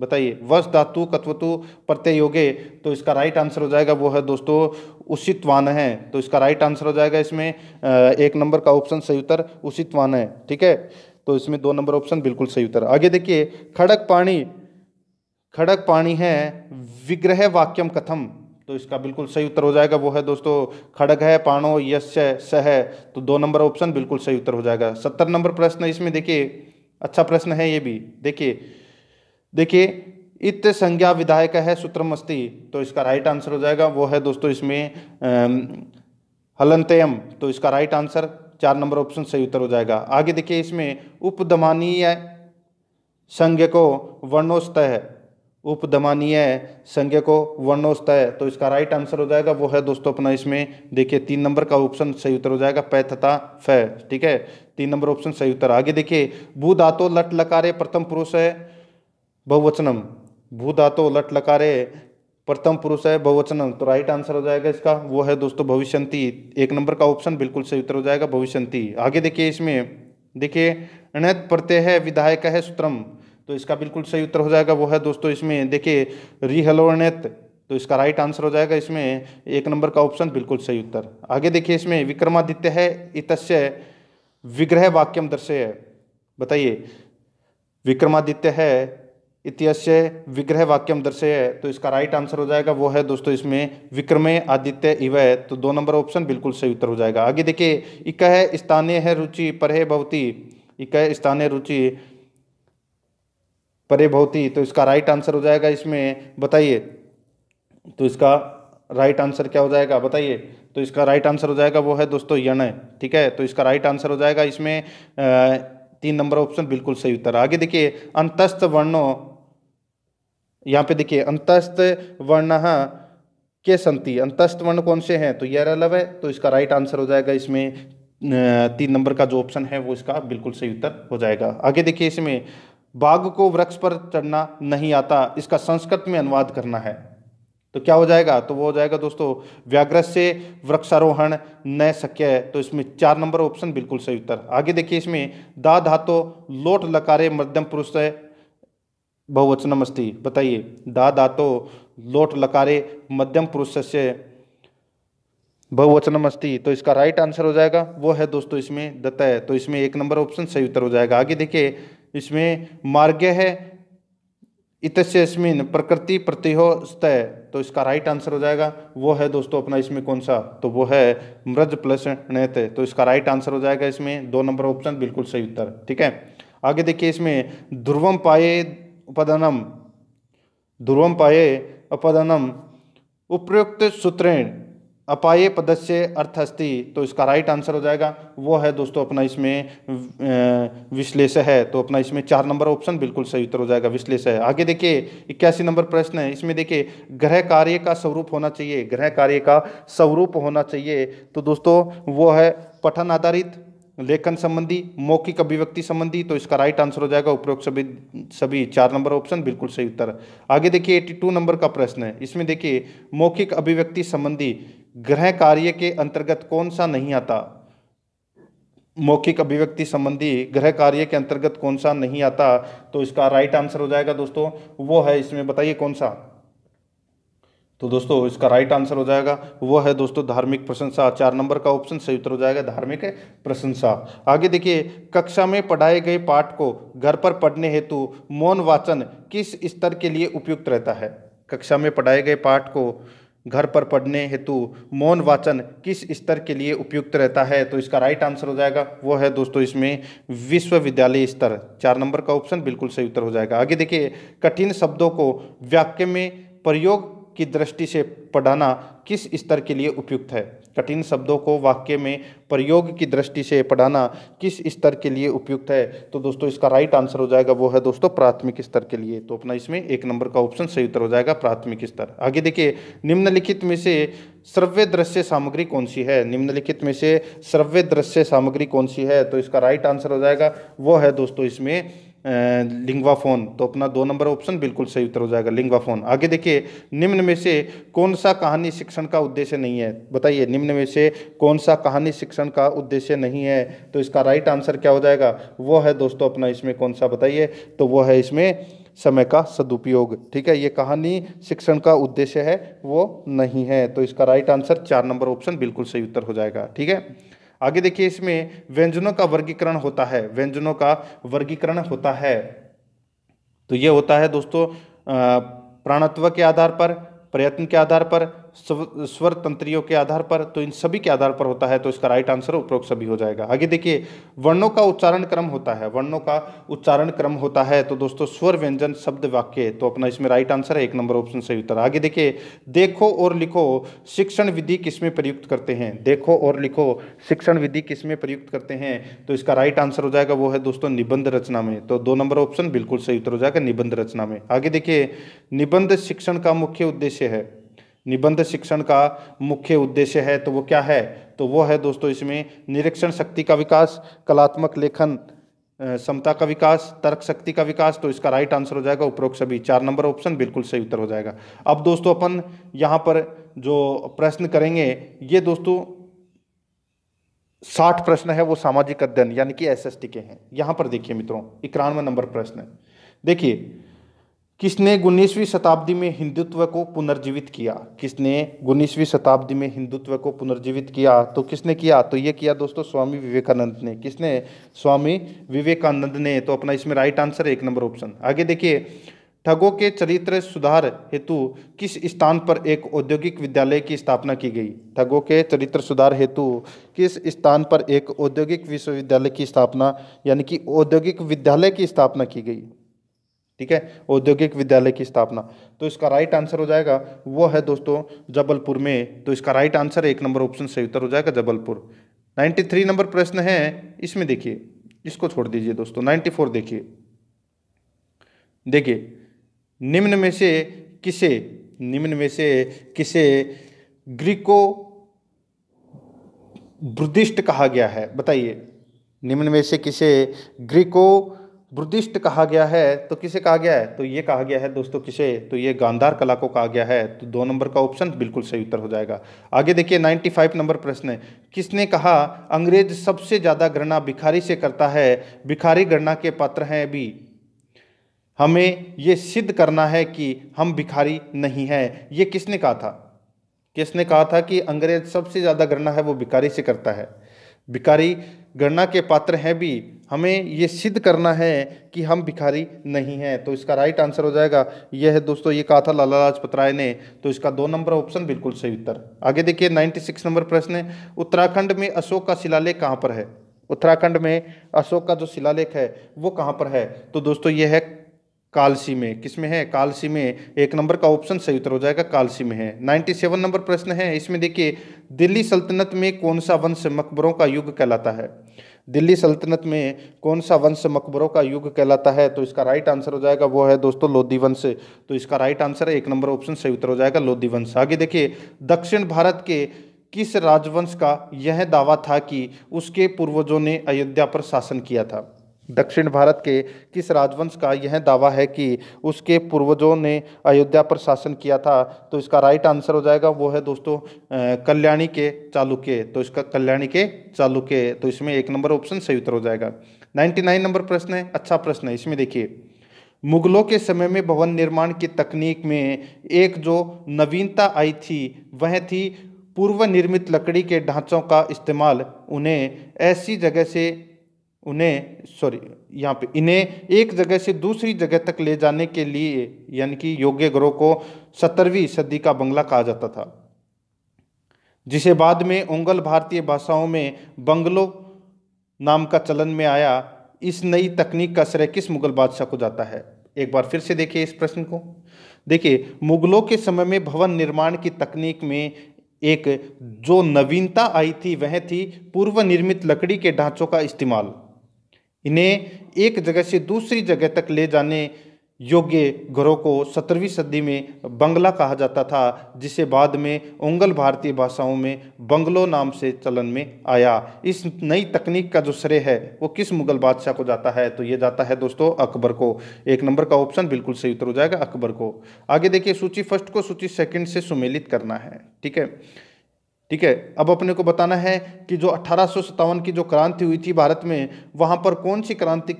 बताइए वस धातु कत्वतु प्रत्यय योगे तो इसका राइट आंसर हो जाएगा वो है दोस्तों वान है तो इसका राइट आंसर हो जाएगा इसमें एक नंबर का ऑप्शन सही उत्तर वान है ठीक है तो इसमें दो नंबर ऑप्शन बिल्कुल सही उत्तर आगे देखिए खड़क पाणी खड़क पाणी है विग्रह वाक्यम कथम तो इसका बिल्कुल सही उत्तर हो जाएगा वो है दोस्तों खड़ग है पाणो यश स है तो दो नंबर ऑप्शन बिल्कुल सही उत्तर हो जाएगा सत्तर नंबर प्रश्न इसमें देखिए अच्छा प्रश्न है ये भी देखिए देखिए इत संज्ञा विधायक है सूत्रमस्ती तो इसका राइट आंसर हो जाएगा वो है दोस्तों इसमें हलंतयम तो इसका राइट आंसर चार नंबर ऑप्शन सही उत्तर हो जाएगा आगे देखिए इसमें उपदमानीय संज्ञ को वर्णोस्तः उपदमानीय संज्ञ को वर्णोस्त तो इसका राइट आंसर हो जाएगा वो है दोस्तों अपना इसमें देखिए तीन नंबर का ऑप्शन सही उत्तर हो जाएगा पै तथा फै ठीक है तीन नंबर ऑप्शन सही उत्तर आगे देखिए भू धातो लट लकारे प्रथम पुरुष है बहुवचनम भू धातु लट लकारे प्रथम पुरुष है बहुवचनम तो राइट आंसर हो जाएगा इसका वो है दोस्तों भविष्यंती एक नंबर का ऑप्शन बिल्कुल सही उत्तर हो जाएगा भविष्यंती आगे देखिए इसमें देखिए अणैत प्रत्यय है विधायक है सूत्रम तो इसका बिल्कुल सही उत्तर हो जाएगा वो है दोस्तों इसमें देखिए रिहलोणित तो इसका राइट आंसर हो जाएगा इसमें एक नंबर का ऑप्शन बिल्कुल सही उत्तर आगे देखिए इसमें विक्रमादित्य है इतस्य विग्रह वाक्यम दर्शय बताइए विक्रमादित्य है इतिहास्य विग्रह वाक्यम दर्शय है तो इसका राइट आंसर हो जाएगा वो है दोस्तों इसमें विक्रमे आदित्य इव है तो दो नंबर ऑप्शन बिल्कुल सही उत्तर हो जाएगा आगे देखिए इक है स्थानीय है रुचि परे भवती इक है स्थानीय रुचि परे भवती तो इसका राइट आंसर हो जाएगा इसमें बताइए तो इसका राइट आंसर क्या हो जाएगा बताइए तो इसका राइट आंसर हो जाएगा वो है दोस्तों यण ठीक है तो इसका राइट आंसर हो जाएगा इसमें तीन नंबर ऑप्शन बिल्कुल सही उत्तर आगे देखिए अंतस्थ वर्णों यहाँ पे देखिए अंतस्थ वर्ण के संति अंतस्थ वर्ण कौन से हैं तो यह अलव है तो इसका राइट आंसर हो जाएगा इसमें तीन नंबर का जो ऑप्शन है वो इसका बिल्कुल सही उत्तर हो जाएगा आगे देखिए इसमें बाघ को वृक्ष पर चढ़ना नहीं आता इसका संस्कृत में अनुवाद करना है तो क्या हो जाएगा तो वो हो जाएगा दोस्तों व्याघ्र से वृक्षारोहण न है तो इसमें चार नंबर ऑप्शन बिल्कुल सही उत्तर आगे देखिए इसमें दा धातो लोट लकारे मध्यम पुरुष बहुवचनमस्ति बताइए दा दातो लोट लकारे मध्यम पुरुष से बहुवचनम अस्ति तो इसका राइट आंसर हो जाएगा वो है दोस्तों इसमें दत्ता है तो इसमें एक नंबर ऑप्शन सही उत्तर हो जाएगा आगे देखिए इसमें मार्ग है इतस्य अस्मिन प्रकृति प्रतिहो स्तय तो इसका राइट आंसर हो जाएगा वो है दोस्तों अपना इसमें कौन सा तो वो है मृज प्लस नृत्य तो इसका राइट आंसर हो जाएगा इसमें दो नंबर ऑप्शन बिल्कुल सही उत्तर ठीक है आगे देखिए इसमें ध्रुवम पाए उपदनम ध्रुवम पाए अपदनम उपयुक्त सूत्रेण अपाये पद से अस्थि तो इसका राइट आंसर हो जाएगा वो है दोस्तों अपना इसमें विश्लेष है तो अपना इसमें चार नंबर ऑप्शन बिल्कुल सही उत्तर हो जाएगा विश्लेष है आगे देखिए इक्यासी नंबर प्रश्न है इसमें देखिए ग्रह कार्य का स्वरूप होना चाहिए ग्रह कार्य का स्वरूप होना चाहिए तो दोस्तों वो है पठन आधारित लेखन संबंधी मौखिक अभिव्यक्ति संबंधी तो इसका राइट आंसर हो जाएगा उपरोक्त सभी सभी चार नंबर ऑप्शन बिल्कुल सही उत्तर आगे देखिए 82 नंबर का प्रश्न है इसमें देखिए मौखिक अभिव्यक्ति संबंधी ग्रह कार्य के अंतर्गत कौन सा नहीं आता मौखिक अभिव्यक्ति संबंधी ग्रह कार्य के अंतर्गत कौन सा नहीं आता तो इसका राइट आंसर हो जाएगा दोस्तों वो है इसमें बताइए कौन सा तो दोस्तों इसका राइट आंसर हो जाएगा वो है दोस्तों धार्मिक प्रशंसा चार नंबर का ऑप्शन सही उत्तर हो जाएगा धार्मिक प्रशंसा आगे देखिए कक्षा में पढ़ाए गए पाठ को घर पर पढ़ने हेतु मौन वाचन किस स्तर के लिए उपयुक्त रहता है कक्षा में पढ़ाए गए पाठ को घर पर पढ़ने हेतु मौन वाचन किस स्तर के लिए उपयुक्त रहता है तो इसका राइट आंसर हो जाएगा वो है दोस्तों इसमें विश्वविद्यालय स्तर चार नंबर का ऑप्शन बिल्कुल सही उत्तर हो जाएगा आगे देखिए कठिन शब्दों को वाक्य में प्रयोग की दृष्टि से पढ़ाना किस स्तर के लिए उपयुक्त है कठिन शब्दों को वाक्य में प्रयोग की दृष्टि से पढ़ाना किस स्तर के लिए उपयुक्त है तो दोस्तों इसका राइट आंसर हो जाएगा वो है दोस्तों प्राथमिक स्तर के लिए तो अपना इसमें एक नंबर का ऑप्शन सही उत्तर हो जाएगा प्राथमिक स्तर आगे देखिए निम्नलिखित में से श्रव्य दृश्य सामग्री कौन सी है निम्नलिखित में से श्रव्य दृश्य सामग्री कौन सी है तो इसका राइट आंसर हो जाएगा वो है दोस्तों इसमें लिंगवाफोन तो अपना दो नंबर ऑप्शन बिल्कुल सही उत्तर हो जाएगा लिंगवाफोन आगे देखिए निम्न में से कौन सा कहानी शिक्षण का उद्देश्य नहीं है बताइए निम्न में से कौन सा कहानी शिक्षण का उद्देश्य नहीं है तो इसका राइट आंसर क्या हो जाएगा वो है दोस्तों अपना इसमें कौन सा बताइए तो वो है इसमें समय का सदुपयोग ठीक है ये कहानी शिक्षण का उद्देश्य है वो नहीं है तो इसका राइट आंसर चार नंबर ऑप्शन बिल्कुल सही उत्तर हो जाएगा ठीक है आगे देखिए इसमें व्यंजनों का वर्गीकरण होता है व्यंजनों का वर्गीकरण होता है तो ये होता है दोस्तों प्राणत्व के आधार पर प्रयत्न के आधार पर स्वर तंत्रियों के आधार पर तो इन सभी के आधार पर होता है तो इसका राइट आंसर उपरोक्त सभी हो जाएगा आगे देखिए वर्णों का उच्चारण क्रम होता है वर्णों का उच्चारण क्रम होता है तो दोस्तों स्वर व्यंजन शब्द वाक्य तो अपना इसमें राइट आंसर है एक नंबर ऑप्शन सही उत्तर आगे देखिए देखो और लिखो शिक्षण विधि किसमें प्रयुक्त करते हैं देखो और लिखो शिक्षण विधि किसमें प्रयुक्त करते हैं तो इसका राइट आंसर हो जाएगा वो है दोस्तों निबंध रचना में तो दो नंबर ऑप्शन बिल्कुल सही उत्तर हो जाएगा निबंध रचना में आगे देखिए निबंध शिक्षण का मुख्य उद्देश्य है निबंध शिक्षण का मुख्य उद्देश्य है तो वो क्या है तो वो है दोस्तों इसमें निरीक्षण शक्ति का विकास कलात्मक लेखन समता का विकास तर्क शक्ति का विकास तो इसका राइट आंसर हो जाएगा उपरोक्त सभी चार नंबर ऑप्शन बिल्कुल सही उत्तर हो जाएगा अब दोस्तों अपन यहाँ पर जो प्रश्न करेंगे ये दोस्तों साठ प्रश्न है वो सामाजिक अध्ययन यानी कि एसएसटी के हैं यहाँ पर देखिए मित्रों इक्यानवे नंबर प्रश्न देखिए किसने उन्नीसवीं शताब्दी में हिंदुत्व को पुनर्जीवित किया किसने उन्नीसवीं शताब्दी में हिंदुत्व को पुनर्जीवित किया तो किसने किया तो ये किया दोस्तों स्वामी विवेकानंद ने किसने स्वामी विवेकानंद ने तो अपना इसमें राइट आंसर है एक नंबर ऑप्शन आगे देखिए ठगों के चरित्र सुधार हेतु किस स्थान पर एक औद्योगिक विद्यालय की स्थापना की गई ठगों के चरित्र सुधार हेतु किस स्थान पर एक औद्योगिक विश्वविद्यालय की स्थापना यानी कि औद्योगिक विद्यालय की स्थापना की गई ठीक है औद्योगिक विद्यालय की स्थापना तो इसका राइट आंसर हो जाएगा वो है दोस्तों जबलपुर में तो इसका राइट आंसर एक नंबर ऑप्शन सही उत्तर हो जाएगा जबलपुर 93 नंबर प्रश्न है इसमें देखिए इसको छोड़ दीजिए दोस्तों 94 देखिए देखिए निम्न में से किसे निम्न में से किसे ग्रीको बुद्धिस्ट कहा गया है बताइए निम्न में से किसे ग्रीको बुद्धिस्ट कहा गया है तो किसे कहा गया है तो ये कहा गया है दोस्तों किसे तो ये गांधार कला को कहा गया है तो दो नंबर का ऑप्शन बिल्कुल सही उत्तर हो जाएगा आगे देखिए 95 नंबर प्रश्न है किसने कहा अंग्रेज सबसे ज़्यादा गणना भिखारी से करता है भिखारी गणना के पात्र हैं भी हमें ये सिद्ध करना है कि हम भिखारी नहीं है ये किसने कहा था किसने कहा था कि अंग्रेज सबसे ज़्यादा गणना है वो भिखारी से करता है भिखारी गणना के पात्र हैं भी हमें ये सिद्ध करना है कि हम भिखारी नहीं हैं तो इसका राइट आंसर हो जाएगा यह है दोस्तों ये कहा था लाला लाजपत राय ने तो इसका दो नंबर ऑप्शन बिल्कुल सही उत्तर आगे देखिए 96 नंबर प्रश्न है उत्तराखंड में अशोक का शिलालेख कहाँ पर है उत्तराखंड में अशोक का जो शिलालेख है वो कहाँ पर है तो दोस्तों ये है कालसी में किस में है कालसी में एक नंबर का ऑप्शन सही उत्तर हो जाएगा कालसी में है 97 नंबर प्रश्न है इसमें देखिए दिल्ली सल्तनत में कौन सा वंश मकबरों का युग कहलाता है दिल्ली सल्तनत में कौन सा वंश मकबरों का युग कहलाता है तो इसका राइट आंसर हो जाएगा वो है दोस्तों लोधी वंश तो इसका राइट आंसर है एक नंबर ऑप्शन सही उत्तर हो जाएगा लोधी वंश आगे देखिए दक्षिण भारत के किस राजवंश का यह दावा था कि उसके पूर्वजों ने अयोध्या पर शासन किया था दक्षिण भारत के किस राजवंश का यह दावा है कि उसके पूर्वजों ने अयोध्या पर शासन किया था तो इसका राइट आंसर हो जाएगा वो है दोस्तों कल्याणी के चालुक्य तो इसका कल्याणी के चालुक्य तो इसमें एक नंबर ऑप्शन सही उत्तर हो जाएगा 99 नंबर प्रश्न है अच्छा प्रश्न है इसमें देखिए मुगलों के समय में भवन निर्माण की तकनीक में एक जो नवीनता आई थी वह थी पूर्व निर्मित लकड़ी के ढांचों का इस्तेमाल उन्हें ऐसी जगह से उन्हें सॉरी यहाँ पे इन्हें एक जगह से दूसरी जगह तक ले जाने के लिए यानी कि योग्य ग्रह को सत्तरवीं सदी का बंगला कहा जाता था जिसे बाद में ओंगल भारतीय भाषाओं में बंगलो नाम का चलन में आया इस नई तकनीक का श्रेय किस मुगल बादशाह को जाता है एक बार फिर से देखिए इस प्रश्न को देखिए मुगलों के समय में भवन निर्माण की तकनीक में एक जो नवीनता आई थी वह थी पूर्व निर्मित लकड़ी के ढांचों का इस्तेमाल इन्हें एक जगह से दूसरी जगह तक ले जाने योग्य घरों को सत्रहवीं सदी में बंगला कहा जाता था जिसे बाद में उंगल भारतीय भाषाओं में बंगलो नाम से चलन में आया इस नई तकनीक का जो श्रेय है वो किस मुगल बादशाह को जाता है तो ये जाता है दोस्तों अकबर को एक नंबर का ऑप्शन बिल्कुल सही उत्तर हो जाएगा अकबर को आगे देखिए सूची फर्स्ट को सूची सेकंड से सुमेलित करना है ठीक है ठीक है अब अपने को बताना है कि जो अठारह की जो क्रांति हुई थी भारत में वहाँ पर कौन सी क्रांति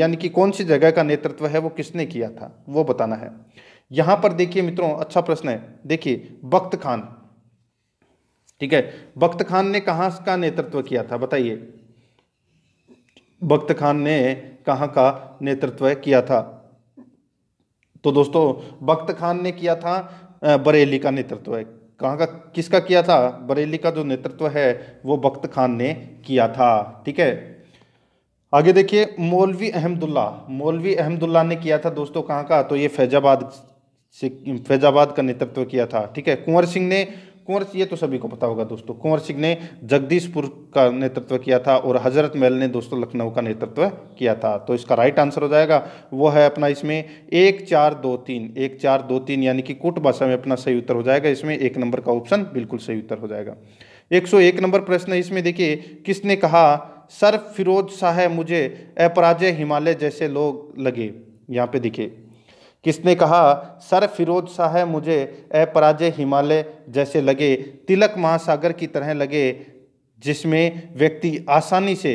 यानी कि कौन सी जगह का नेतृत्व है वो किसने किया था वो बताना है यहाँ पर देखिए मित्रों अच्छा प्रश्न है देखिए बख्त खान ठीक है बख्त खान ने कहाँ का नेतृत्व किया था बताइए बख्त खान ने कहाँ का नेतृत्व किया था तो दोस्तों बख्त खान ने किया था बरेली का नेतृत्व कहाँ का किसका किया था बरेली का जो नेतृत्व है वो बख्त खान ने किया था ठीक है आगे देखिए मौलवी अहमदुल्ला मौलवी अहमदुल्ला ने किया था दोस्तों कहाँ का तो ये फैजाबाद से फैजाबाद का नेतृत्व किया था ठीक है कुंवर सिंह ने कुंवर ये तो सभी को पता होगा दोस्तों कुंवर सिंह ने जगदीशपुर का नेतृत्व किया था और हजरत महल ने दोस्तों लखनऊ का नेतृत्व किया था तो इसका राइट आंसर हो जाएगा वो है अपना इसमें एक चार दो तीन एक चार दो तीन यानी कि कुट भाषा में अपना सही उत्तर हो जाएगा इसमें एक नंबर का ऑप्शन बिल्कुल सही उत्तर हो जाएगा एक नंबर प्रश्न इसमें देखिए किसने कहा सर फिरोज शाह मुझे अपराजय हिमालय जैसे लोग लगे यहाँ पे देखिए किसने कहा सर फिरोज शाह मुझे अपराजय हिमालय जैसे लगे तिलक महासागर की तरह लगे जिसमें व्यक्ति आसानी से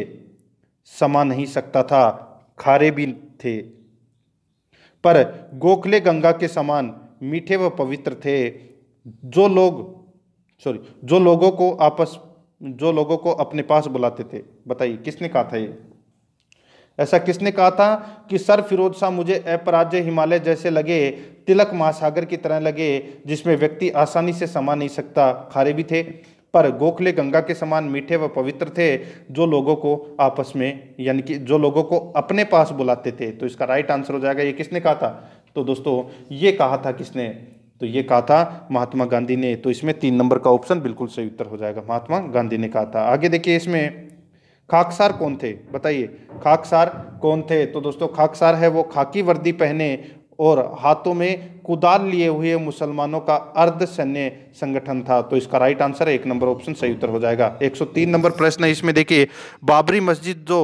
समा नहीं सकता था खारे भी थे पर गोखले गंगा के समान मीठे व पवित्र थे जो लोग सॉरी जो लोगों को आपस जो लोगों को अपने पास बुलाते थे बताइए किसने कहा था ये ऐसा किसने कहा था कि सर फिरोज शाह मुझे अपराज्य हिमालय जैसे लगे तिलक महासागर की तरह लगे जिसमें व्यक्ति आसानी से समा नहीं सकता खारे भी थे पर गोखले गंगा के समान मीठे व पवित्र थे जो लोगों को आपस में यानी कि जो लोगों को अपने पास बुलाते थे तो इसका राइट आंसर हो जाएगा ये किसने कहा था तो दोस्तों ये कहा था किसने तो ये कहा था महात्मा गांधी ने तो इसमें तीन नंबर का ऑप्शन बिल्कुल सही उत्तर हो जाएगा महात्मा गांधी ने कहा था आगे देखिए इसमें खाकसार कौन थे बताइए खाकसार कौन थे तो दोस्तों खाकसार है वो खाकी वर्दी पहने और हाथों में कुदाल लिए हुए मुसलमानों का अर्ध सैन्य संगठन था तो इसका राइट आंसर एक नंबर ऑप्शन सही उत्तर हो जाएगा 103 नंबर प्रश्न है इसमें देखिए बाबरी मस्जिद जो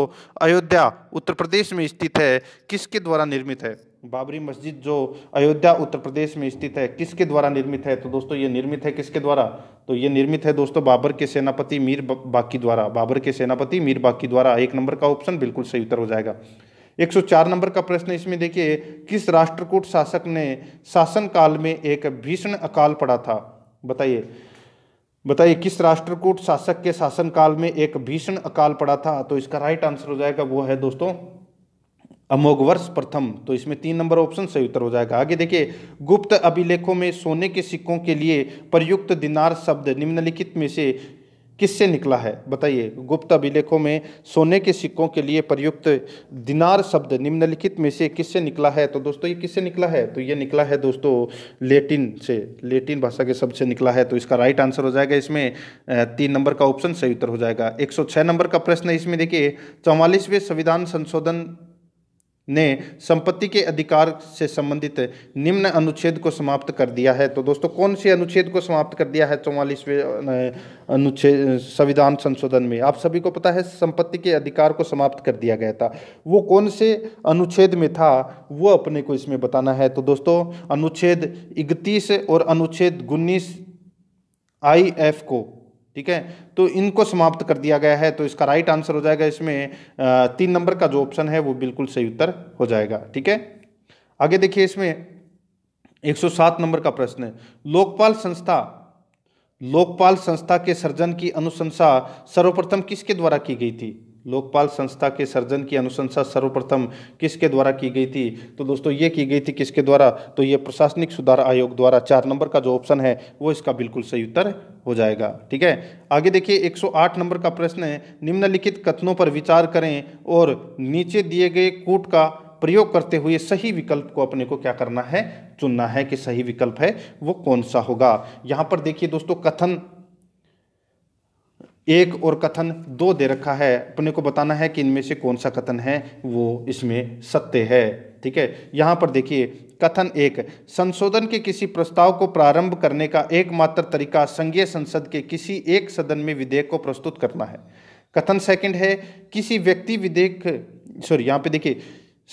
अयोध्या उत्तर प्रदेश में स्थित है किसके द्वारा निर्मित है बाबरी मस्जिद जो अयोध्या उत्तर प्रदेश में स्थित है किसके द्वारा निर्मित है तो दोस्तों ये निर्मित है किसके द्वारा तो ये निर्मित है दोस्तों बाबर के सेनापति मीर बाकी द्वारा बाबर के सेनापति मीर बाकी द्वारा एक नंबर का ऑप्शन बिल्कुल सही उत्तर हो जाएगा 104 नंबर का प्रश्न इसमें देखिए किस राष्ट्रकूट शासक ने शासन काल में एक भीषण अकाल पड़ा था बताइए बताइए किस राष्ट्रकूट शासक के शासन काल में एक भीषण अकाल पड़ा था तो इसका राइट आंसर हो जाएगा वो है दोस्तों अमोघवर्ष प्रथम तो इसमें तीन नंबर ऑप्शन सही उत्तर हो जाएगा आगे देखिए गुप्त अभिलेखों में सोने के सिक्कों के लिए प्रयुक्त दिनार शब्द निम्नलिखित में से किससे निकला है बताइए गुप्त अभिलेखों में सोने के सिक्कों के लिए प्रयुक्त दिनार शब्द निम्नलिखित में से किससे निकला है तो दोस्तों ये किससे निकला है तो ये निकला है दोस्तों लेटिन से लेटिन भाषा के शब्द से निकला है तो इसका राइट आंसर हो जाएगा इसमें तीन नंबर का ऑप्शन सही उत्तर हो जाएगा एक नंबर का प्रश्न इसमें देखिए चौवालीसवें संविधान संशोधन ने संपत्ति के अधिकार से संबंधित निम्न अनुच्छेद को समाप्त कर दिया है तो दोस्तों कौन से अनुच्छेद को समाप्त कर दिया है चौवालीसवें अनुच्छेद संविधान संशोधन में आप सभी को पता है संपत्ति के अधिकार को समाप्त कर दिया गया था वो कौन से अनुच्छेद में था वो अपने को इसमें बताना है तो दोस्तों अनुच्छेद इकतीस और अनुच्छेद उन्नीस आई एफ को ठीक है तो इनको समाप्त कर दिया गया है तो इसका राइट आंसर हो जाएगा इसमें तीन नंबर का जो ऑप्शन है वो बिल्कुल सही उत्तर हो जाएगा ठीक है आगे देखिए इसमें 107 नंबर का प्रश्न है लोकपाल संस्था लोकपाल संस्था के सर्जन की अनुशंसा सर्वप्रथम किसके द्वारा की गई थी लोकपाल संस्था के सर्जन की अनुशंसा सर्वप्रथम किसके द्वारा की गई थी तो दोस्तों ये की गई थी किसके द्वारा तो ये प्रशासनिक सुधार आयोग द्वारा चार नंबर का जो ऑप्शन है वो इसका बिल्कुल सही उत्तर हो जाएगा ठीक है आगे देखिए 108 नंबर का प्रश्न है निम्नलिखित कथनों पर विचार करें और नीचे दिए गए कूट का प्रयोग करते हुए सही विकल्प को अपने को क्या करना है चुनना है कि सही विकल्प है वो कौन सा होगा यहाँ पर देखिए दोस्तों कथन एक और कथन दो दे रखा है अपने को बताना है कि इनमें से कौन सा कथन है वो इसमें सत्य है ठीक है यहाँ पर देखिए कथन एक संशोधन के किसी प्रस्ताव को प्रारंभ करने का एकमात्र तरीका संघीय संसद के किसी एक सदन में विधेयक को प्रस्तुत करना है कथन सेकंड है किसी व्यक्ति विधेयक सॉरी यहाँ पे देखिए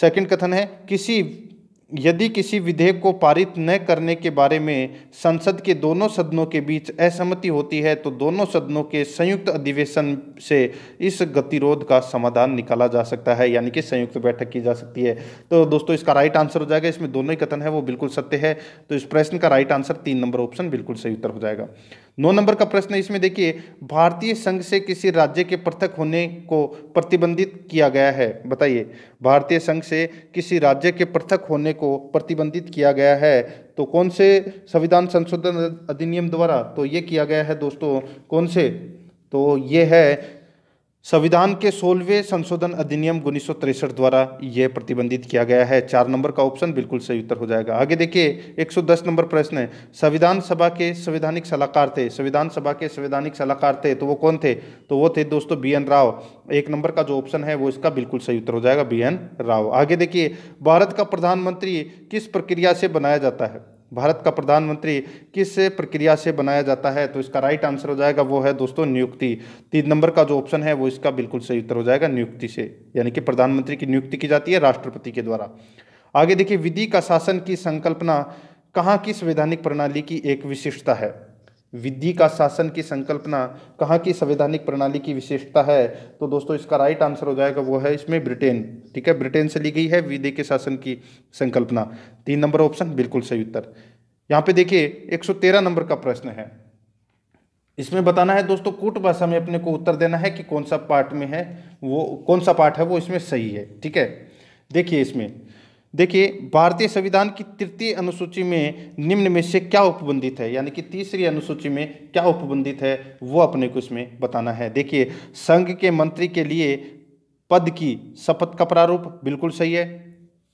सेकंड कथन है किसी यदि किसी विधेयक को पारित न करने के बारे में संसद के दोनों सदनों के बीच असहमति होती है तो दोनों सदनों के संयुक्त अधिवेशन से इस गतिरोध का समाधान निकाला जा सकता है यानी कि संयुक्त बैठक की जा सकती है तो दोस्तों इसका राइट आंसर हो जाएगा इसमें दोनों ही कथन है वो बिल्कुल सत्य है तो इस प्रश्न का राइट आंसर तीन नंबर ऑप्शन बिल्कुल सही उत्तर हो जाएगा नौ नंबर का प्रश्न इसमें देखिए भारतीय संघ से किसी राज्य के पृथक होने को प्रतिबंधित किया गया है बताइए भारतीय संघ से किसी राज्य के पृथक होने को प्रतिबंधित किया गया है तो कौन से संविधान संशोधन अधिनियम द्वारा तो ये किया गया है दोस्तों कौन से तो ये है संविधान के सोलहवें संशोधन अधिनियम उन्नीस द्वारा यह प्रतिबंधित किया गया है चार नंबर का ऑप्शन बिल्कुल सही उत्तर हो जाएगा आगे देखिए 110 नंबर प्रश्न है संविधान सभा के संवैधानिक सलाहकार थे संविधान सभा के संवैधानिक सलाहकार थे तो वो कौन थे तो वो थे दोस्तों बी एन राव एक नंबर का जो ऑप्शन है वो इसका बिल्कुल सही उत्तर हो जाएगा बी एन राव आगे देखिए भारत का प्रधानमंत्री किस प्रक्रिया से बनाया जाता है भारत का प्रधानमंत्री किस प्रक्रिया से बनाया जाता है तो इसका राइट आंसर हो जाएगा वो है दोस्तों नियुक्ति तीन नंबर का जो ऑप्शन है वो इसका बिल्कुल सही उत्तर हो जाएगा नियुक्ति से यानी कि प्रधानमंत्री की नियुक्ति की जाती है राष्ट्रपति के द्वारा आगे देखिए विधि का शासन की संकल्पना कहाँ की संवैधानिक प्रणाली की एक विशिष्टता है विधि का शासन की संकल्पना कहाँ की संवैधानिक प्रणाली की विशेषता है तो दोस्तों इसका राइट आंसर हो जाएगा वो है इसमें ब्रिटेन ठीक है ब्रिटेन से ली गई है विधि के शासन की संकल्पना तीन नंबर ऑप्शन बिल्कुल सही उत्तर यहाँ पे देखिए 113 नंबर का प्रश्न है इसमें बताना है दोस्तों कूट भाषा में अपने को उत्तर देना है कि कौन सा पार्ट में है वो कौन सा पार्ट है वो इसमें सही है ठीक है देखिए इसमें देखिए भारतीय संविधान की तृतीय अनुसूची में निम्न में से क्या उपबंधित है यानी कि तीसरी अनुसूची में क्या उपबंधित है वो अपने को इसमें बताना है देखिए संघ के मंत्री के लिए पद की शपथ का प्रारूप बिल्कुल सही है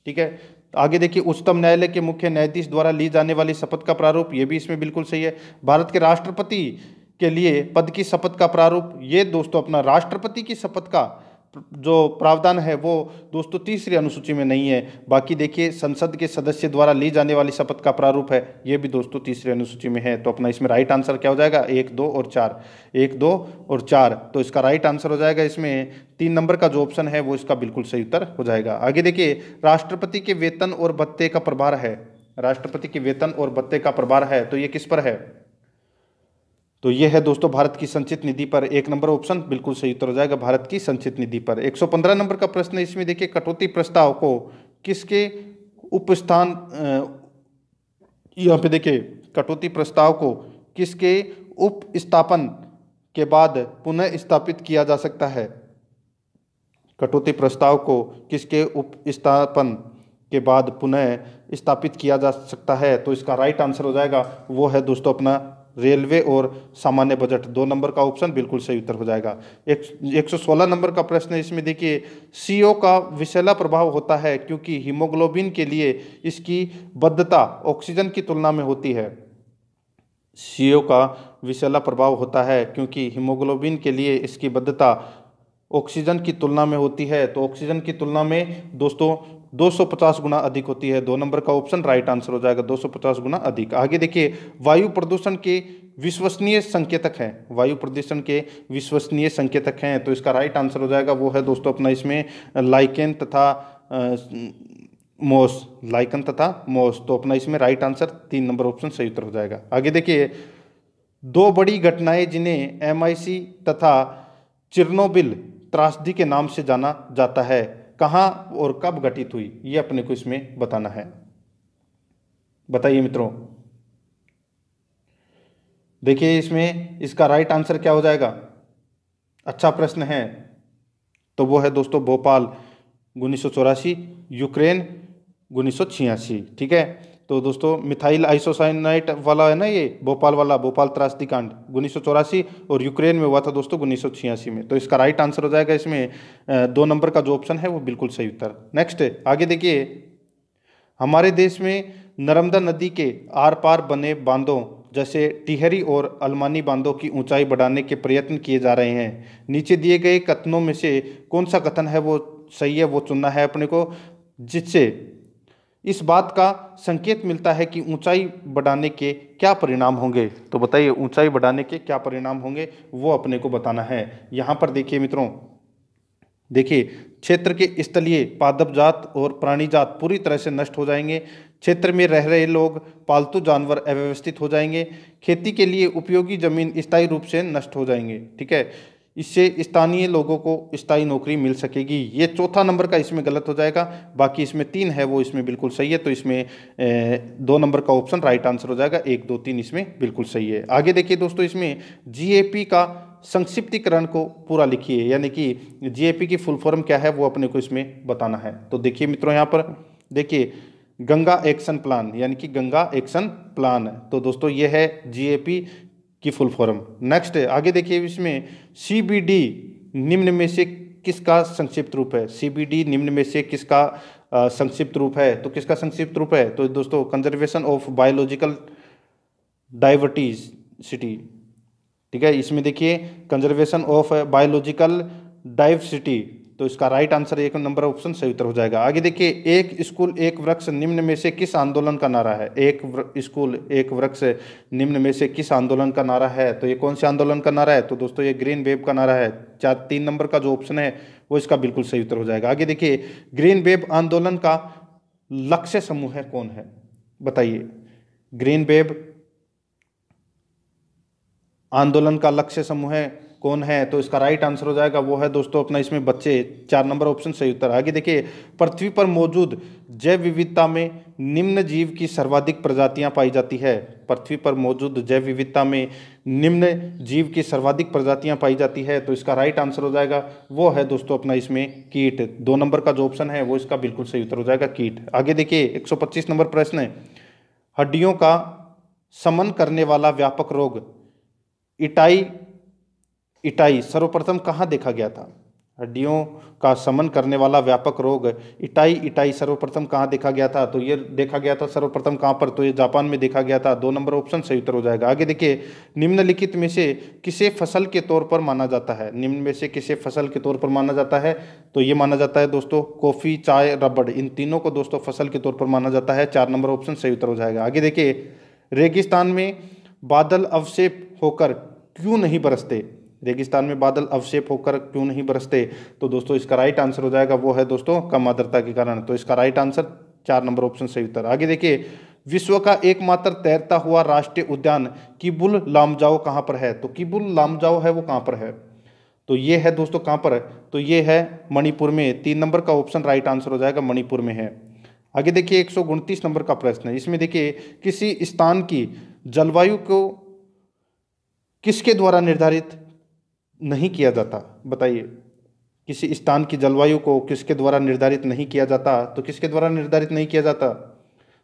ठीक है आगे देखिए उच्चतम न्यायालय के मुख्य न्यायाधीश द्वारा ली जाने वाली शपथ का प्रारूप ये भी इसमें बिल्कुल सही है भारत के राष्ट्रपति के लिए पद की शपथ का प्रारूप ये दोस्तों अपना राष्ट्रपति की शपथ का जो प्रावधान है वो दोस्तों तीसरी अनुसूची में नहीं है बाकी देखिए संसद के सदस्य द्वारा ली जाने वाली शपथ का प्रारूप है ये भी दोस्तों तीसरी अनुसूची में है तो अपना इसमें राइट आंसर क्या हो जाएगा एक दो और चार एक दो और चार तो इसका राइट आंसर हो जाएगा इसमें तीन नंबर का जो ऑप्शन है वो इसका बिल्कुल सही उत्तर हो जाएगा आगे देखिए राष्ट्रपति के वेतन और भत्ते का प्रभार है राष्ट्रपति के वेतन और भत्ते का प्रभार है तो ये किस पर है तो ये है दोस्तों भारत की संचित निधि पर एक नंबर ऑप्शन बिल्कुल सही उत्तर हो जाएगा भारत की संचित निधि पर 115 नंबर का प्रश्न इसमें देखिए कटौती प्रस्ताव को किसके उपस्थान यहाँ पे देखिए कटौती प्रस्ताव को किसके उपस्थापन के बाद पुनः स्थापित किया जा सकता है कटौती प्रस्ताव को किसके उप स्थापन के बाद पुनः स्थापित किया जा सकता है तो इसका राइट आंसर हो जाएगा वो है दोस्तों अपना रेलवे और सामान्य बजट दो नंबर का ऑप्शन बिल्कुल सही उत्तर हो जाएगा एक एक सौ सोलह नंबर का प्रश्न है इसमें देखिए सीओ e का विषैला प्रभाव होता है क्योंकि हीमोग्लोबिन के लिए इसकी बद्धता ऑक्सीजन की तुलना में होती है सीओ e का विषैला प्रभाव होता है क्योंकि हीमोग्लोबिन के लिए इसकी बद्धता ऑक्सीजन की तुलना में होती है तो ऑक्सीजन की तुलना में दोस्तों 250 गुना अधिक होती है दो नंबर का ऑप्शन राइट आंसर हो जाएगा 250 गुना अधिक आगे देखिए वायु प्रदूषण के विश्वसनीय संकेतक हैं वायु प्रदूषण के विश्वसनीय संकेतक हैं तो इसका राइट आंसर हो जाएगा वो है दोस्तों अपना इसमें लाइकेन तथा मोस लाइकन तथा मोस तो अपना इसमें राइट आंसर तीन नंबर ऑप्शन सही उत्तर हो जाएगा आगे देखिए दो बड़ी घटनाएं जिन्हें एमआईसी तथा चिरनोबिल त्रासदी के नाम से जाना जाता है कहाँ और कब घटित हुई ये अपने को इसमें बताना है बताइए मित्रों देखिए इसमें इसका राइट आंसर क्या हो जाएगा अच्छा प्रश्न है तो वो है दोस्तों भोपाल उन्नीस यूक्रेन उन्नीस ठीक है तो दोस्तों मिथाइल आइसोसाइनाइट वाला है ना ये भोपाल वाला भोपाल त्रासदी कांड उन्नीस और यूक्रेन में हुआ था दोस्तों उन्नीस में तो इसका राइट आंसर हो जाएगा इसमें दो नंबर का जो ऑप्शन है वो बिल्कुल सही उत्तर नेक्स्ट आगे देखिए हमारे देश में नर्मदा नदी के आर पार बने बांधों जैसे टिहरी और अलमानी बांधों की ऊंचाई बढ़ाने के प्रयत्न किए जा रहे हैं नीचे दिए गए कथनों में से कौन सा कथन है वो सही है वो चुनना है अपने को जिससे इस बात का संकेत मिलता है कि ऊंचाई बढ़ाने के क्या परिणाम होंगे तो बताइए ऊंचाई बढ़ाने के क्या परिणाम होंगे वो अपने को बताना है यहाँ पर देखिए मित्रों देखिए क्षेत्र के स्थलीय पादप जात और प्राणी जात पूरी तरह से नष्ट हो जाएंगे क्षेत्र में रह रहे लोग पालतू जानवर अव्यवस्थित हो जाएंगे खेती के लिए उपयोगी जमीन स्थायी रूप से नष्ट हो जाएंगे ठीक है इससे स्थानीय लोगों को स्थायी नौकरी मिल सकेगी ये चौथा नंबर का इसमें गलत हो जाएगा बाकी इसमें तीन है वो इसमें बिल्कुल सही है तो इसमें दो नंबर का ऑप्शन राइट आंसर हो जाएगा एक दो तीन इसमें बिल्कुल सही है आगे देखिए दोस्तों इसमें जी का संक्षिप्तीकरण को पूरा लिखिए यानी कि जीएपी की फुल फॉर्म क्या है वो अपने को इसमें बताना है तो देखिए मित्रों यहाँ पर देखिए गंगा एक्शन प्लान यानी कि गंगा एक्शन प्लान तो दोस्तों ये है जीएपी की फुल फॉर्म नेक्स्ट आगे देखिए इसमें सीबीडी निम्न में से किसका संक्षिप्त रूप है सीबीडी निम्न में से किसका संक्षिप्त रूप है तो किसका संक्षिप्त रूप है तो दोस्तों conservation of biological diversity ठीक है इसमें देखिए कंजर्वेशन ऑफ बायोलॉजिकल डाइवर्सिटी तो इसका राइट आंसर एक नंबर ऑप्शन सही उत्तर हो जाएगा आगे देखिए एक स्कूल एक वृक्ष निम्न में से किस आंदोलन का नारा है एक स्कूल एक वृक्ष निम्न में से किस आंदोलन का नारा है तो ये कौन से आंदोलन का नारा है तो दोस्तों ये ग्रीन वेब का नारा है चार तीन नंबर का जो ऑप्शन है वो इसका बिल्कुल सही उत्तर हो जाएगा आगे देखिए ग्रीन वेब आंदोलन का लक्ष्य समूह है कौन है बताइए ग्रीन वेब आंदोलन का लक्ष्य समूह है कौन है तो इसका राइट आंसर हो जाएगा वो है दोस्तों अपना इसमें बच्चे चार नंबर ऑप्शन सही उत्तर आगे देखिए पृथ्वी पर मौजूद जैव विविधता में निम्न जीव की सर्वाधिक प्रजातियां पाई जाती है पृथ्वी पर मौजूद जैव विविधता में निम्न जीव की सर्वाधिक प्रजातियां पाई जाती है तो इसका राइट आंसर हो जाएगा वो है दोस्तों अपना इसमें कीट दो नंबर का जो ऑप्शन है वो इसका बिल्कुल सही उत्तर हो जाएगा कीट आगे देखिए एक नंबर प्रश्न है हड्डियों का समन करने वाला व्यापक रोग इटाई इटाई सर्वप्रथम कहाँ देखा गया था हड्डियों का समन करने वाला व्यापक रोग इटाई इटाई सर्वप्रथम कहाँ देखा गया था तो ये देखा गया था सर्वप्रथम कहाँ पर तो ये जापान में देखा गया था दो नंबर ऑप्शन सही उत्तर हो जाएगा आगे देखिए निम्नलिखित में से किसे फसल के तौर पर माना जाता है निम्न में से किसे फसल के तौर पर माना जाता है तो ये माना जाता है दोस्तों कॉफ़ी चाय रबड़ इन तीनों को दोस्तों फसल के तौर पर माना जाता है चार नंबर ऑप्शन सही उत्तर हो जाएगा आगे देखिए रेगिस्तान में बादल अवशेप होकर क्यों नहीं बरसते रेगिस्तान में बादल अवशेप होकर क्यों नहीं बरसते तो दोस्तों इसका राइट आंसर हो जाएगा वो है दोस्तों कम आर्द्रता के कारण तो इसका राइट आंसर चार नंबर ऑप्शन सही उत्तर आगे देखिए विश्व का एकमात्र तैरता हुआ राष्ट्रीय उद्यान किबुल लामजाओ कहाँ पर है तो किबुल लामजाओ है वो कहाँ पर है तो ये है दोस्तों कहाँ पर है? तो ये है मणिपुर में तीन नंबर का ऑप्शन राइट आंसर हो जाएगा मणिपुर में है आगे देखिए एक नंबर का प्रश्न है इसमें देखिए किसी स्थान की जलवायु को किसके द्वारा निर्धारित नहीं किया जाता बताइए किसी स्थान की जलवायु को किसके द्वारा निर्धारित नहीं किया जाता तो किसके द्वारा निर्धारित नहीं किया जाता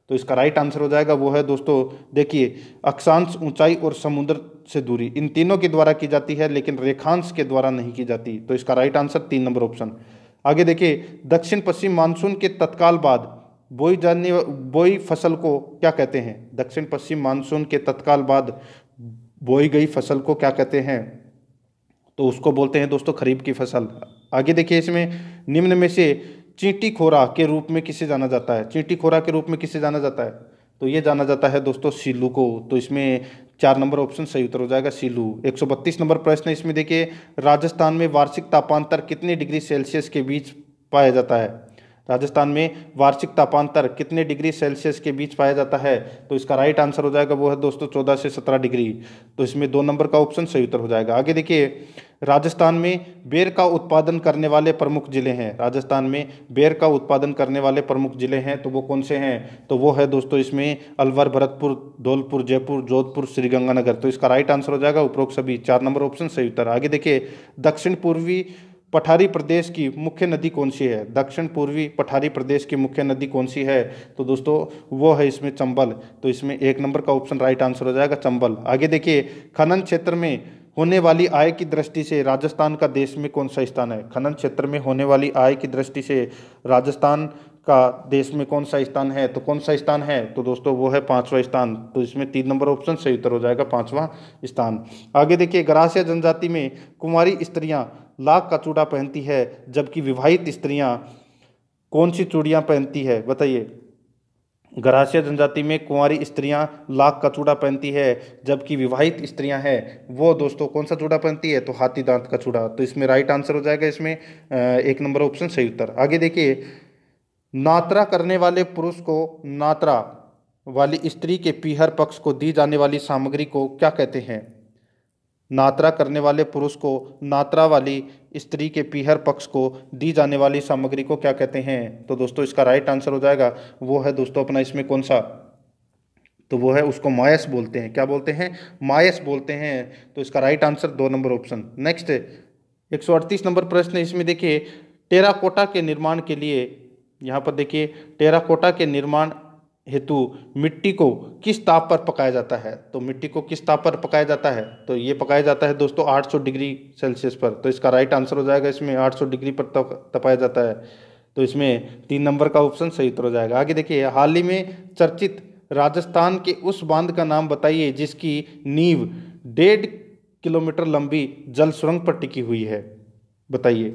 तो इसका राइट आंसर हो जाएगा वो है दोस्तों देखिए अक्षांश ऊंचाई और समुद्र से दूरी इन तीनों के द्वारा की जाती है लेकिन रेखांश के द्वारा नहीं की जाती तो इसका राइट आंसर तीन नंबर ऑप्शन आगे देखिए दक्षिण पश्चिम मानसून के तत्काल बाद बोई जाने बोई फसल को क्या कहते हैं दक्षिण पश्चिम मानसून के तत्काल बाद बोई गई फसल को क्या कहते हैं तो उसको बोलते हैं दोस्तों खरीफ की फसल आगे देखिए इसमें निम्न में से चींटी खोरा के रूप में किसे जाना जाता है चींटी खोरा के रूप में किसे जाना जाता है तो ये जाना जाता है दोस्तों सिल्लू को तो इसमें चार नंबर ऑप्शन सही उत्तर हो जाएगा सिल्लू 132 नंबर प्रश्न इसमें देखिए राजस्थान में वार्षिक तापांतर कितने डिग्री सेल्सियस के बीच पाया जाता है राजस्थान में वार्षिक तापांतर कितने डिग्री सेल्सियस के बीच पाया जाता है तो इसका राइट आंसर हो जाएगा वो है दोस्तों चौदह से सत्रह डिग्री तो इसमें दो नंबर का ऑप्शन सही उत्तर हो जाएगा आगे देखिए राजस्थान में बेर का उत्पादन करने वाले प्रमुख जिले हैं राजस्थान में बेर का उत्पादन करने वाले प्रमुख जिले हैं तो वो कौन से हैं तो वो है दोस्तों इसमें अलवर भरतपुर धौलपुर जयपुर जोधपुर श्रीगंगानगर तो इसका राइट आंसर हो जाएगा उपरोक्त सभी चार नंबर ऑप्शन सही उत्तर आगे देखिए दक्षिण पूर्वी पठारी प्रदेश की मुख्य नदी कौन सी है दक्षिण पूर्वी पठारी प्रदेश की मुख्य नदी कौन सी है तो दोस्तों वो है इसमें चंबल तो इसमें एक नंबर का ऑप्शन राइट आंसर हो जाएगा चंबल आगे देखिए खनन क्षेत्र में होने वाली आय की दृष्टि से राजस्थान का देश में कौन सा स्थान है खनन क्षेत्र में होने वाली आय की दृष्टि से राजस्थान का देश में कौन सा स्थान है तो कौन सा स्थान है तो दोस्तों वो है पांचवा स्थान तो इसमें तीन नंबर ऑप्शन सही उत्तर हो जाएगा पांचवा स्थान आगे देखिए ग्रासिया जनजाति में कुंवारी स्त्रियां लाख का चूड़ा पहनती है जबकि विवाहित स्त्रियां कौन सी चूड़ियां पहनती है बताइए गरासिया जनजाति में कुंवारी स्त्रियां लाख का चूड़ा पहनती है जबकि विवाहित स्त्रियां हैं वो दोस्तों कौन सा चूड़ा पहनती है तो हाथी दांत का चूड़ा तो इसमें राइट आंसर हो जाएगा इसमें एक नंबर ऑप्शन सही उत्तर आगे देखिए नात्रा करने वाले पुरुष को नात्रा वाली स्त्री के पीहर पक्ष को दी जाने वाली सामग्री को क्या कहते हैं नात्रा करने वाले पुरुष को नात्रा वाली स्त्री के पीहर पक्ष को दी जाने वाली सामग्री को क्या कहते हैं तो दोस्तों इसका राइट आंसर हो जाएगा वो है दोस्तों अपना इसमें कौन सा तो वो है उसको मायस बोलते हैं क्या बोलते हैं मायस बोलते हैं तो इसका राइट आंसर दो नंबर ऑप्शन नेक्स्ट एक सौ अड़तीस नंबर प्रश्न इसमें देखिए टेराकोटा के निर्माण के लिए यहाँ पर देखिए टेराकोटा के निर्माण हेतु मिट्टी को किस ताप पर पकाया जाता है तो मिट्टी को किस ताप पर पकाया जाता है तो ये पकाया जाता है दोस्तों 800 डिग्री सेल्सियस पर तो इसका राइट आंसर हो जाएगा इसमें 800 डिग्री पर तपाया जाता है तो इसमें तीन नंबर का ऑप्शन सही उत्तर हो जाएगा आगे देखिए हाल ही में चर्चित राजस्थान के उस बांध का नाम बताइए जिसकी नींव डेढ़ किलोमीटर लंबी जल सुरंग पर टिकी हुई है बताइए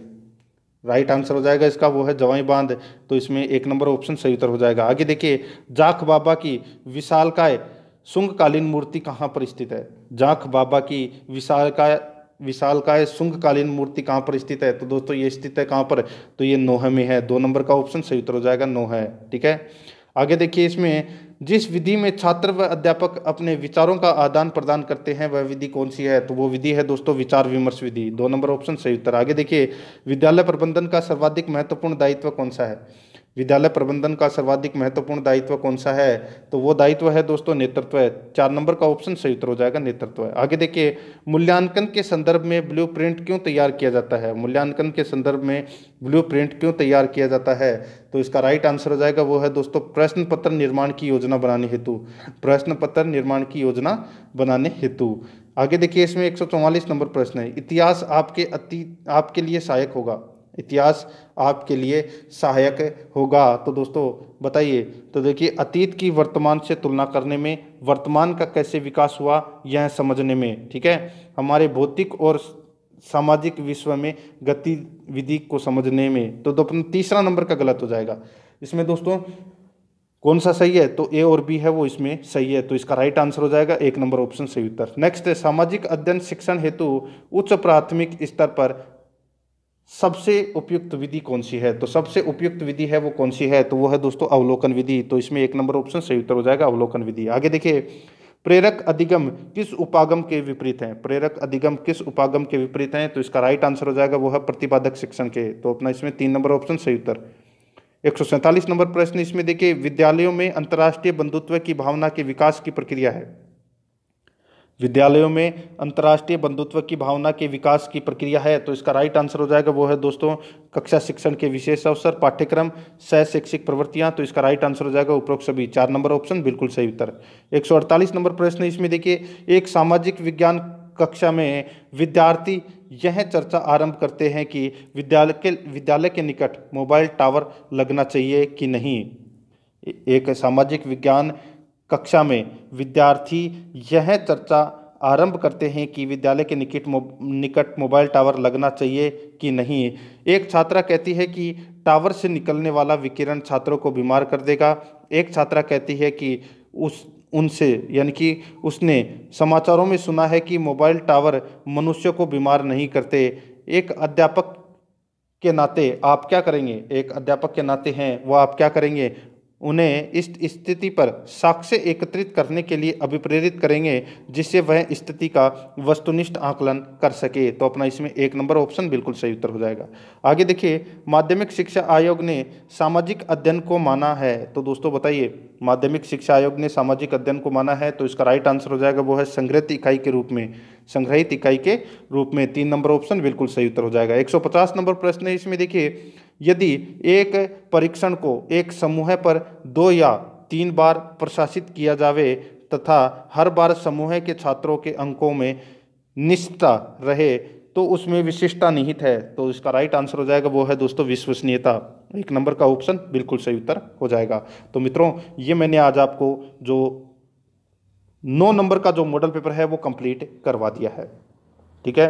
राइट आंसर हो जाएगा इसका वो है जवाई बांध तो इसमें एक नंबर ऑप्शन सही उत्तर हो जाएगा आगे देखिए जाख बाबा की विशालकाय शुंगकालीन मूर्ति कहाँ पर स्थित है जाख बाबा की विशालकाय विशालकाय शुंगकालीन मूर्ति कहाँ पर स्थित है तो दोस्तों ये स्थित है कहाँ पर तो ये नोह में है दो नंबर का ऑप्शन सही उत्तर हो जाएगा नोह है ठीक है आगे देखिए इसमें जिस विधि में छात्र व अध्यापक अपने विचारों का आदान प्रदान करते हैं वह विधि कौन सी है तो वो विधि है दोस्तों विचार विमर्श विधि दो नंबर ऑप्शन सही उत्तर आगे देखिए विद्यालय प्रबंधन का सर्वाधिक महत्वपूर्ण दायित्व कौन सा है विद्यालय प्रबंधन का सर्वाधिक महत्वपूर्ण दायित्व कौन सा है तो वो दायित्व है दोस्तों नेतृत्व है चार नंबर का ऑप्शन सही उत्तर हो जाएगा नेतृत्व है आगे देखिए मूल्यांकन के संदर्भ में ब्लू प्रिंट क्यों तैयार किया जाता है मूल्यांकन के संदर्भ में ब्लू प्रिंट क्यों तैयार किया जाता है तो इसका राइट आंसर हो जाएगा वो है दोस्तों प्रश्न पत्र निर्माण की योजना बनाने हेतु प्रश्न पत्र निर्माण की योजना बनाने हेतु आगे देखिए इसमें एक नंबर प्रश्न है इतिहास आपके अति आपके लिए सहायक होगा इतिहास आपके लिए सहायक होगा तो दोस्तों बताइए तो देखिए अतीत की वर्तमान से तुलना करने में वर्तमान का कैसे विकास हुआ यह समझने में ठीक है हमारे भौतिक और सामाजिक विश्व में गतिविधि को समझने में तो दोपन तीसरा नंबर का गलत हो जाएगा इसमें दोस्तों कौन सा सही है तो ए और बी है वो इसमें सही है तो इसका राइट आंसर हो जाएगा एक नंबर ऑप्शन सही उत्तर नेक्स्ट है सामाजिक अध्ययन शिक्षण हेतु उच्च प्राथमिक स्तर पर सबसे उपयुक्त विधि कौन सी है तो सबसे उपयुक्त विधि है वो कौन सी है तो वो है दोस्तों अवलोकन विधि तो इसमें एक नंबर ऑप्शन सही उत्तर हो जाएगा अवलोकन विधि आगे देखिए प्रेरक अधिगम किस उपागम के विपरीत है प्रेरक अधिगम किस उपागम के विपरीत है तो इसका राइट आंसर हो जाएगा वो है प्रतिपादक शिक्षण के तो अपना इसमें तीन नंबर ऑप्शन सही उत्तर एक नंबर प्रश्न इसमें देखिए विद्यालयों में अंतर्राष्ट्रीय बंधुत्व की भावना के विकास की प्रक्रिया है विद्यालयों में अंतर्राष्ट्रीय बंधुत्व की भावना के विकास की प्रक्रिया है तो इसका राइट आंसर हो जाएगा वो है दोस्तों कक्षा शिक्षण के विशेष अवसर पाठ्यक्रम सह शैक्षिक प्रवृत्तियां तो इसका राइट आंसर हो जाएगा उपरोक्त सभी चार नंबर ऑप्शन बिल्कुल सही उत्तर 148 नंबर प्रश्न इसमें देखिए एक सामाजिक विज्ञान कक्षा में विद्यार्थी यह चर्चा आरंभ करते हैं कि विद्यालय के विद्यालय के निकट मोबाइल टावर लगना चाहिए कि नहीं एक सामाजिक विज्ञान कक्षा में विद्यार्थी यह चर्चा आरंभ करते हैं कि विद्यालय के निकट मो, निकट मोबाइल टावर लगना चाहिए कि नहीं एक छात्रा कहती है कि टावर से निकलने वाला विकिरण छात्रों को बीमार कर देगा एक छात्रा कहती है कि उस उनसे यानी कि उसने समाचारों में सुना है कि मोबाइल टावर मनुष्य को बीमार नहीं करते एक अध्यापक के नाते आप क्या करेंगे एक अध्यापक के नाते हैं वो आप क्या करेंगे उन्हें इस स्थिति पर साक्ष्य एकत्रित करने के लिए अभिप्रेरित करेंगे जिससे वह स्थिति का वस्तुनिष्ठ आकलन कर सके तो अपना इसमें एक नंबर ऑप्शन बिल्कुल सही उत्तर हो जाएगा आगे देखिए माध्यमिक शिक्षा आयोग ने सामाजिक अध्ययन को माना है तो दोस्तों बताइए माध्यमिक शिक्षा आयोग ने सामाजिक अध्ययन को माना है तो इसका राइट आंसर हो जाएगा वो है संग्रहित इकाई के रूप में संग्रहित इकाई के रूप में तीन नंबर ऑप्शन बिल्कुल सही उत्तर हो जाएगा एक नंबर प्रश्न है इसमें देखिए यदि एक परीक्षण को एक समूह पर दो या तीन बार प्रशासित किया जावे तथा हर बार समूह के छात्रों के अंकों में निष्ठा रहे तो उसमें विशिष्टता निहित है तो इसका राइट आंसर हो जाएगा वो है दोस्तों विश्वसनीयता एक नंबर का ऑप्शन बिल्कुल सही उत्तर हो जाएगा तो मित्रों ये मैंने आज आपको जो नौ नंबर का जो मॉडल पेपर है वो कंप्लीट करवा दिया है ठीक है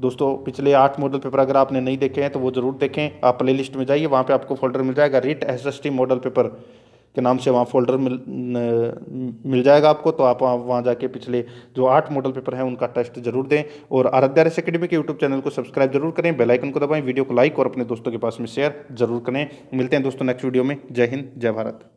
दोस्तों पिछले आठ मॉडल पेपर अगर आपने नहीं देखे हैं तो वो ज़रूर देखें आप प्ले लिस्ट में जाइए वहाँ पे आपको फोल्डर मिल जाएगा REET S S T model paper के नाम से वहाँ फोल्डर मिल मिल जाएगा आपको तो आप वहाँ वहाँ जाके पिछले जो आठ मॉडल पेपर हैं उनका टेस्ट जरूर दें और आराध्या रेस अकेडमी के यूट्यूब चैनल को सब्सक्राइब जरूर करें बेलाइकन को दबाएँ वीडियो को लाइक और अपने दोस्तों के पास में शेयर जरूर करें मिलते हैं दोस्तों नेक्स्ट वीडियो में जय हिंद जय भारत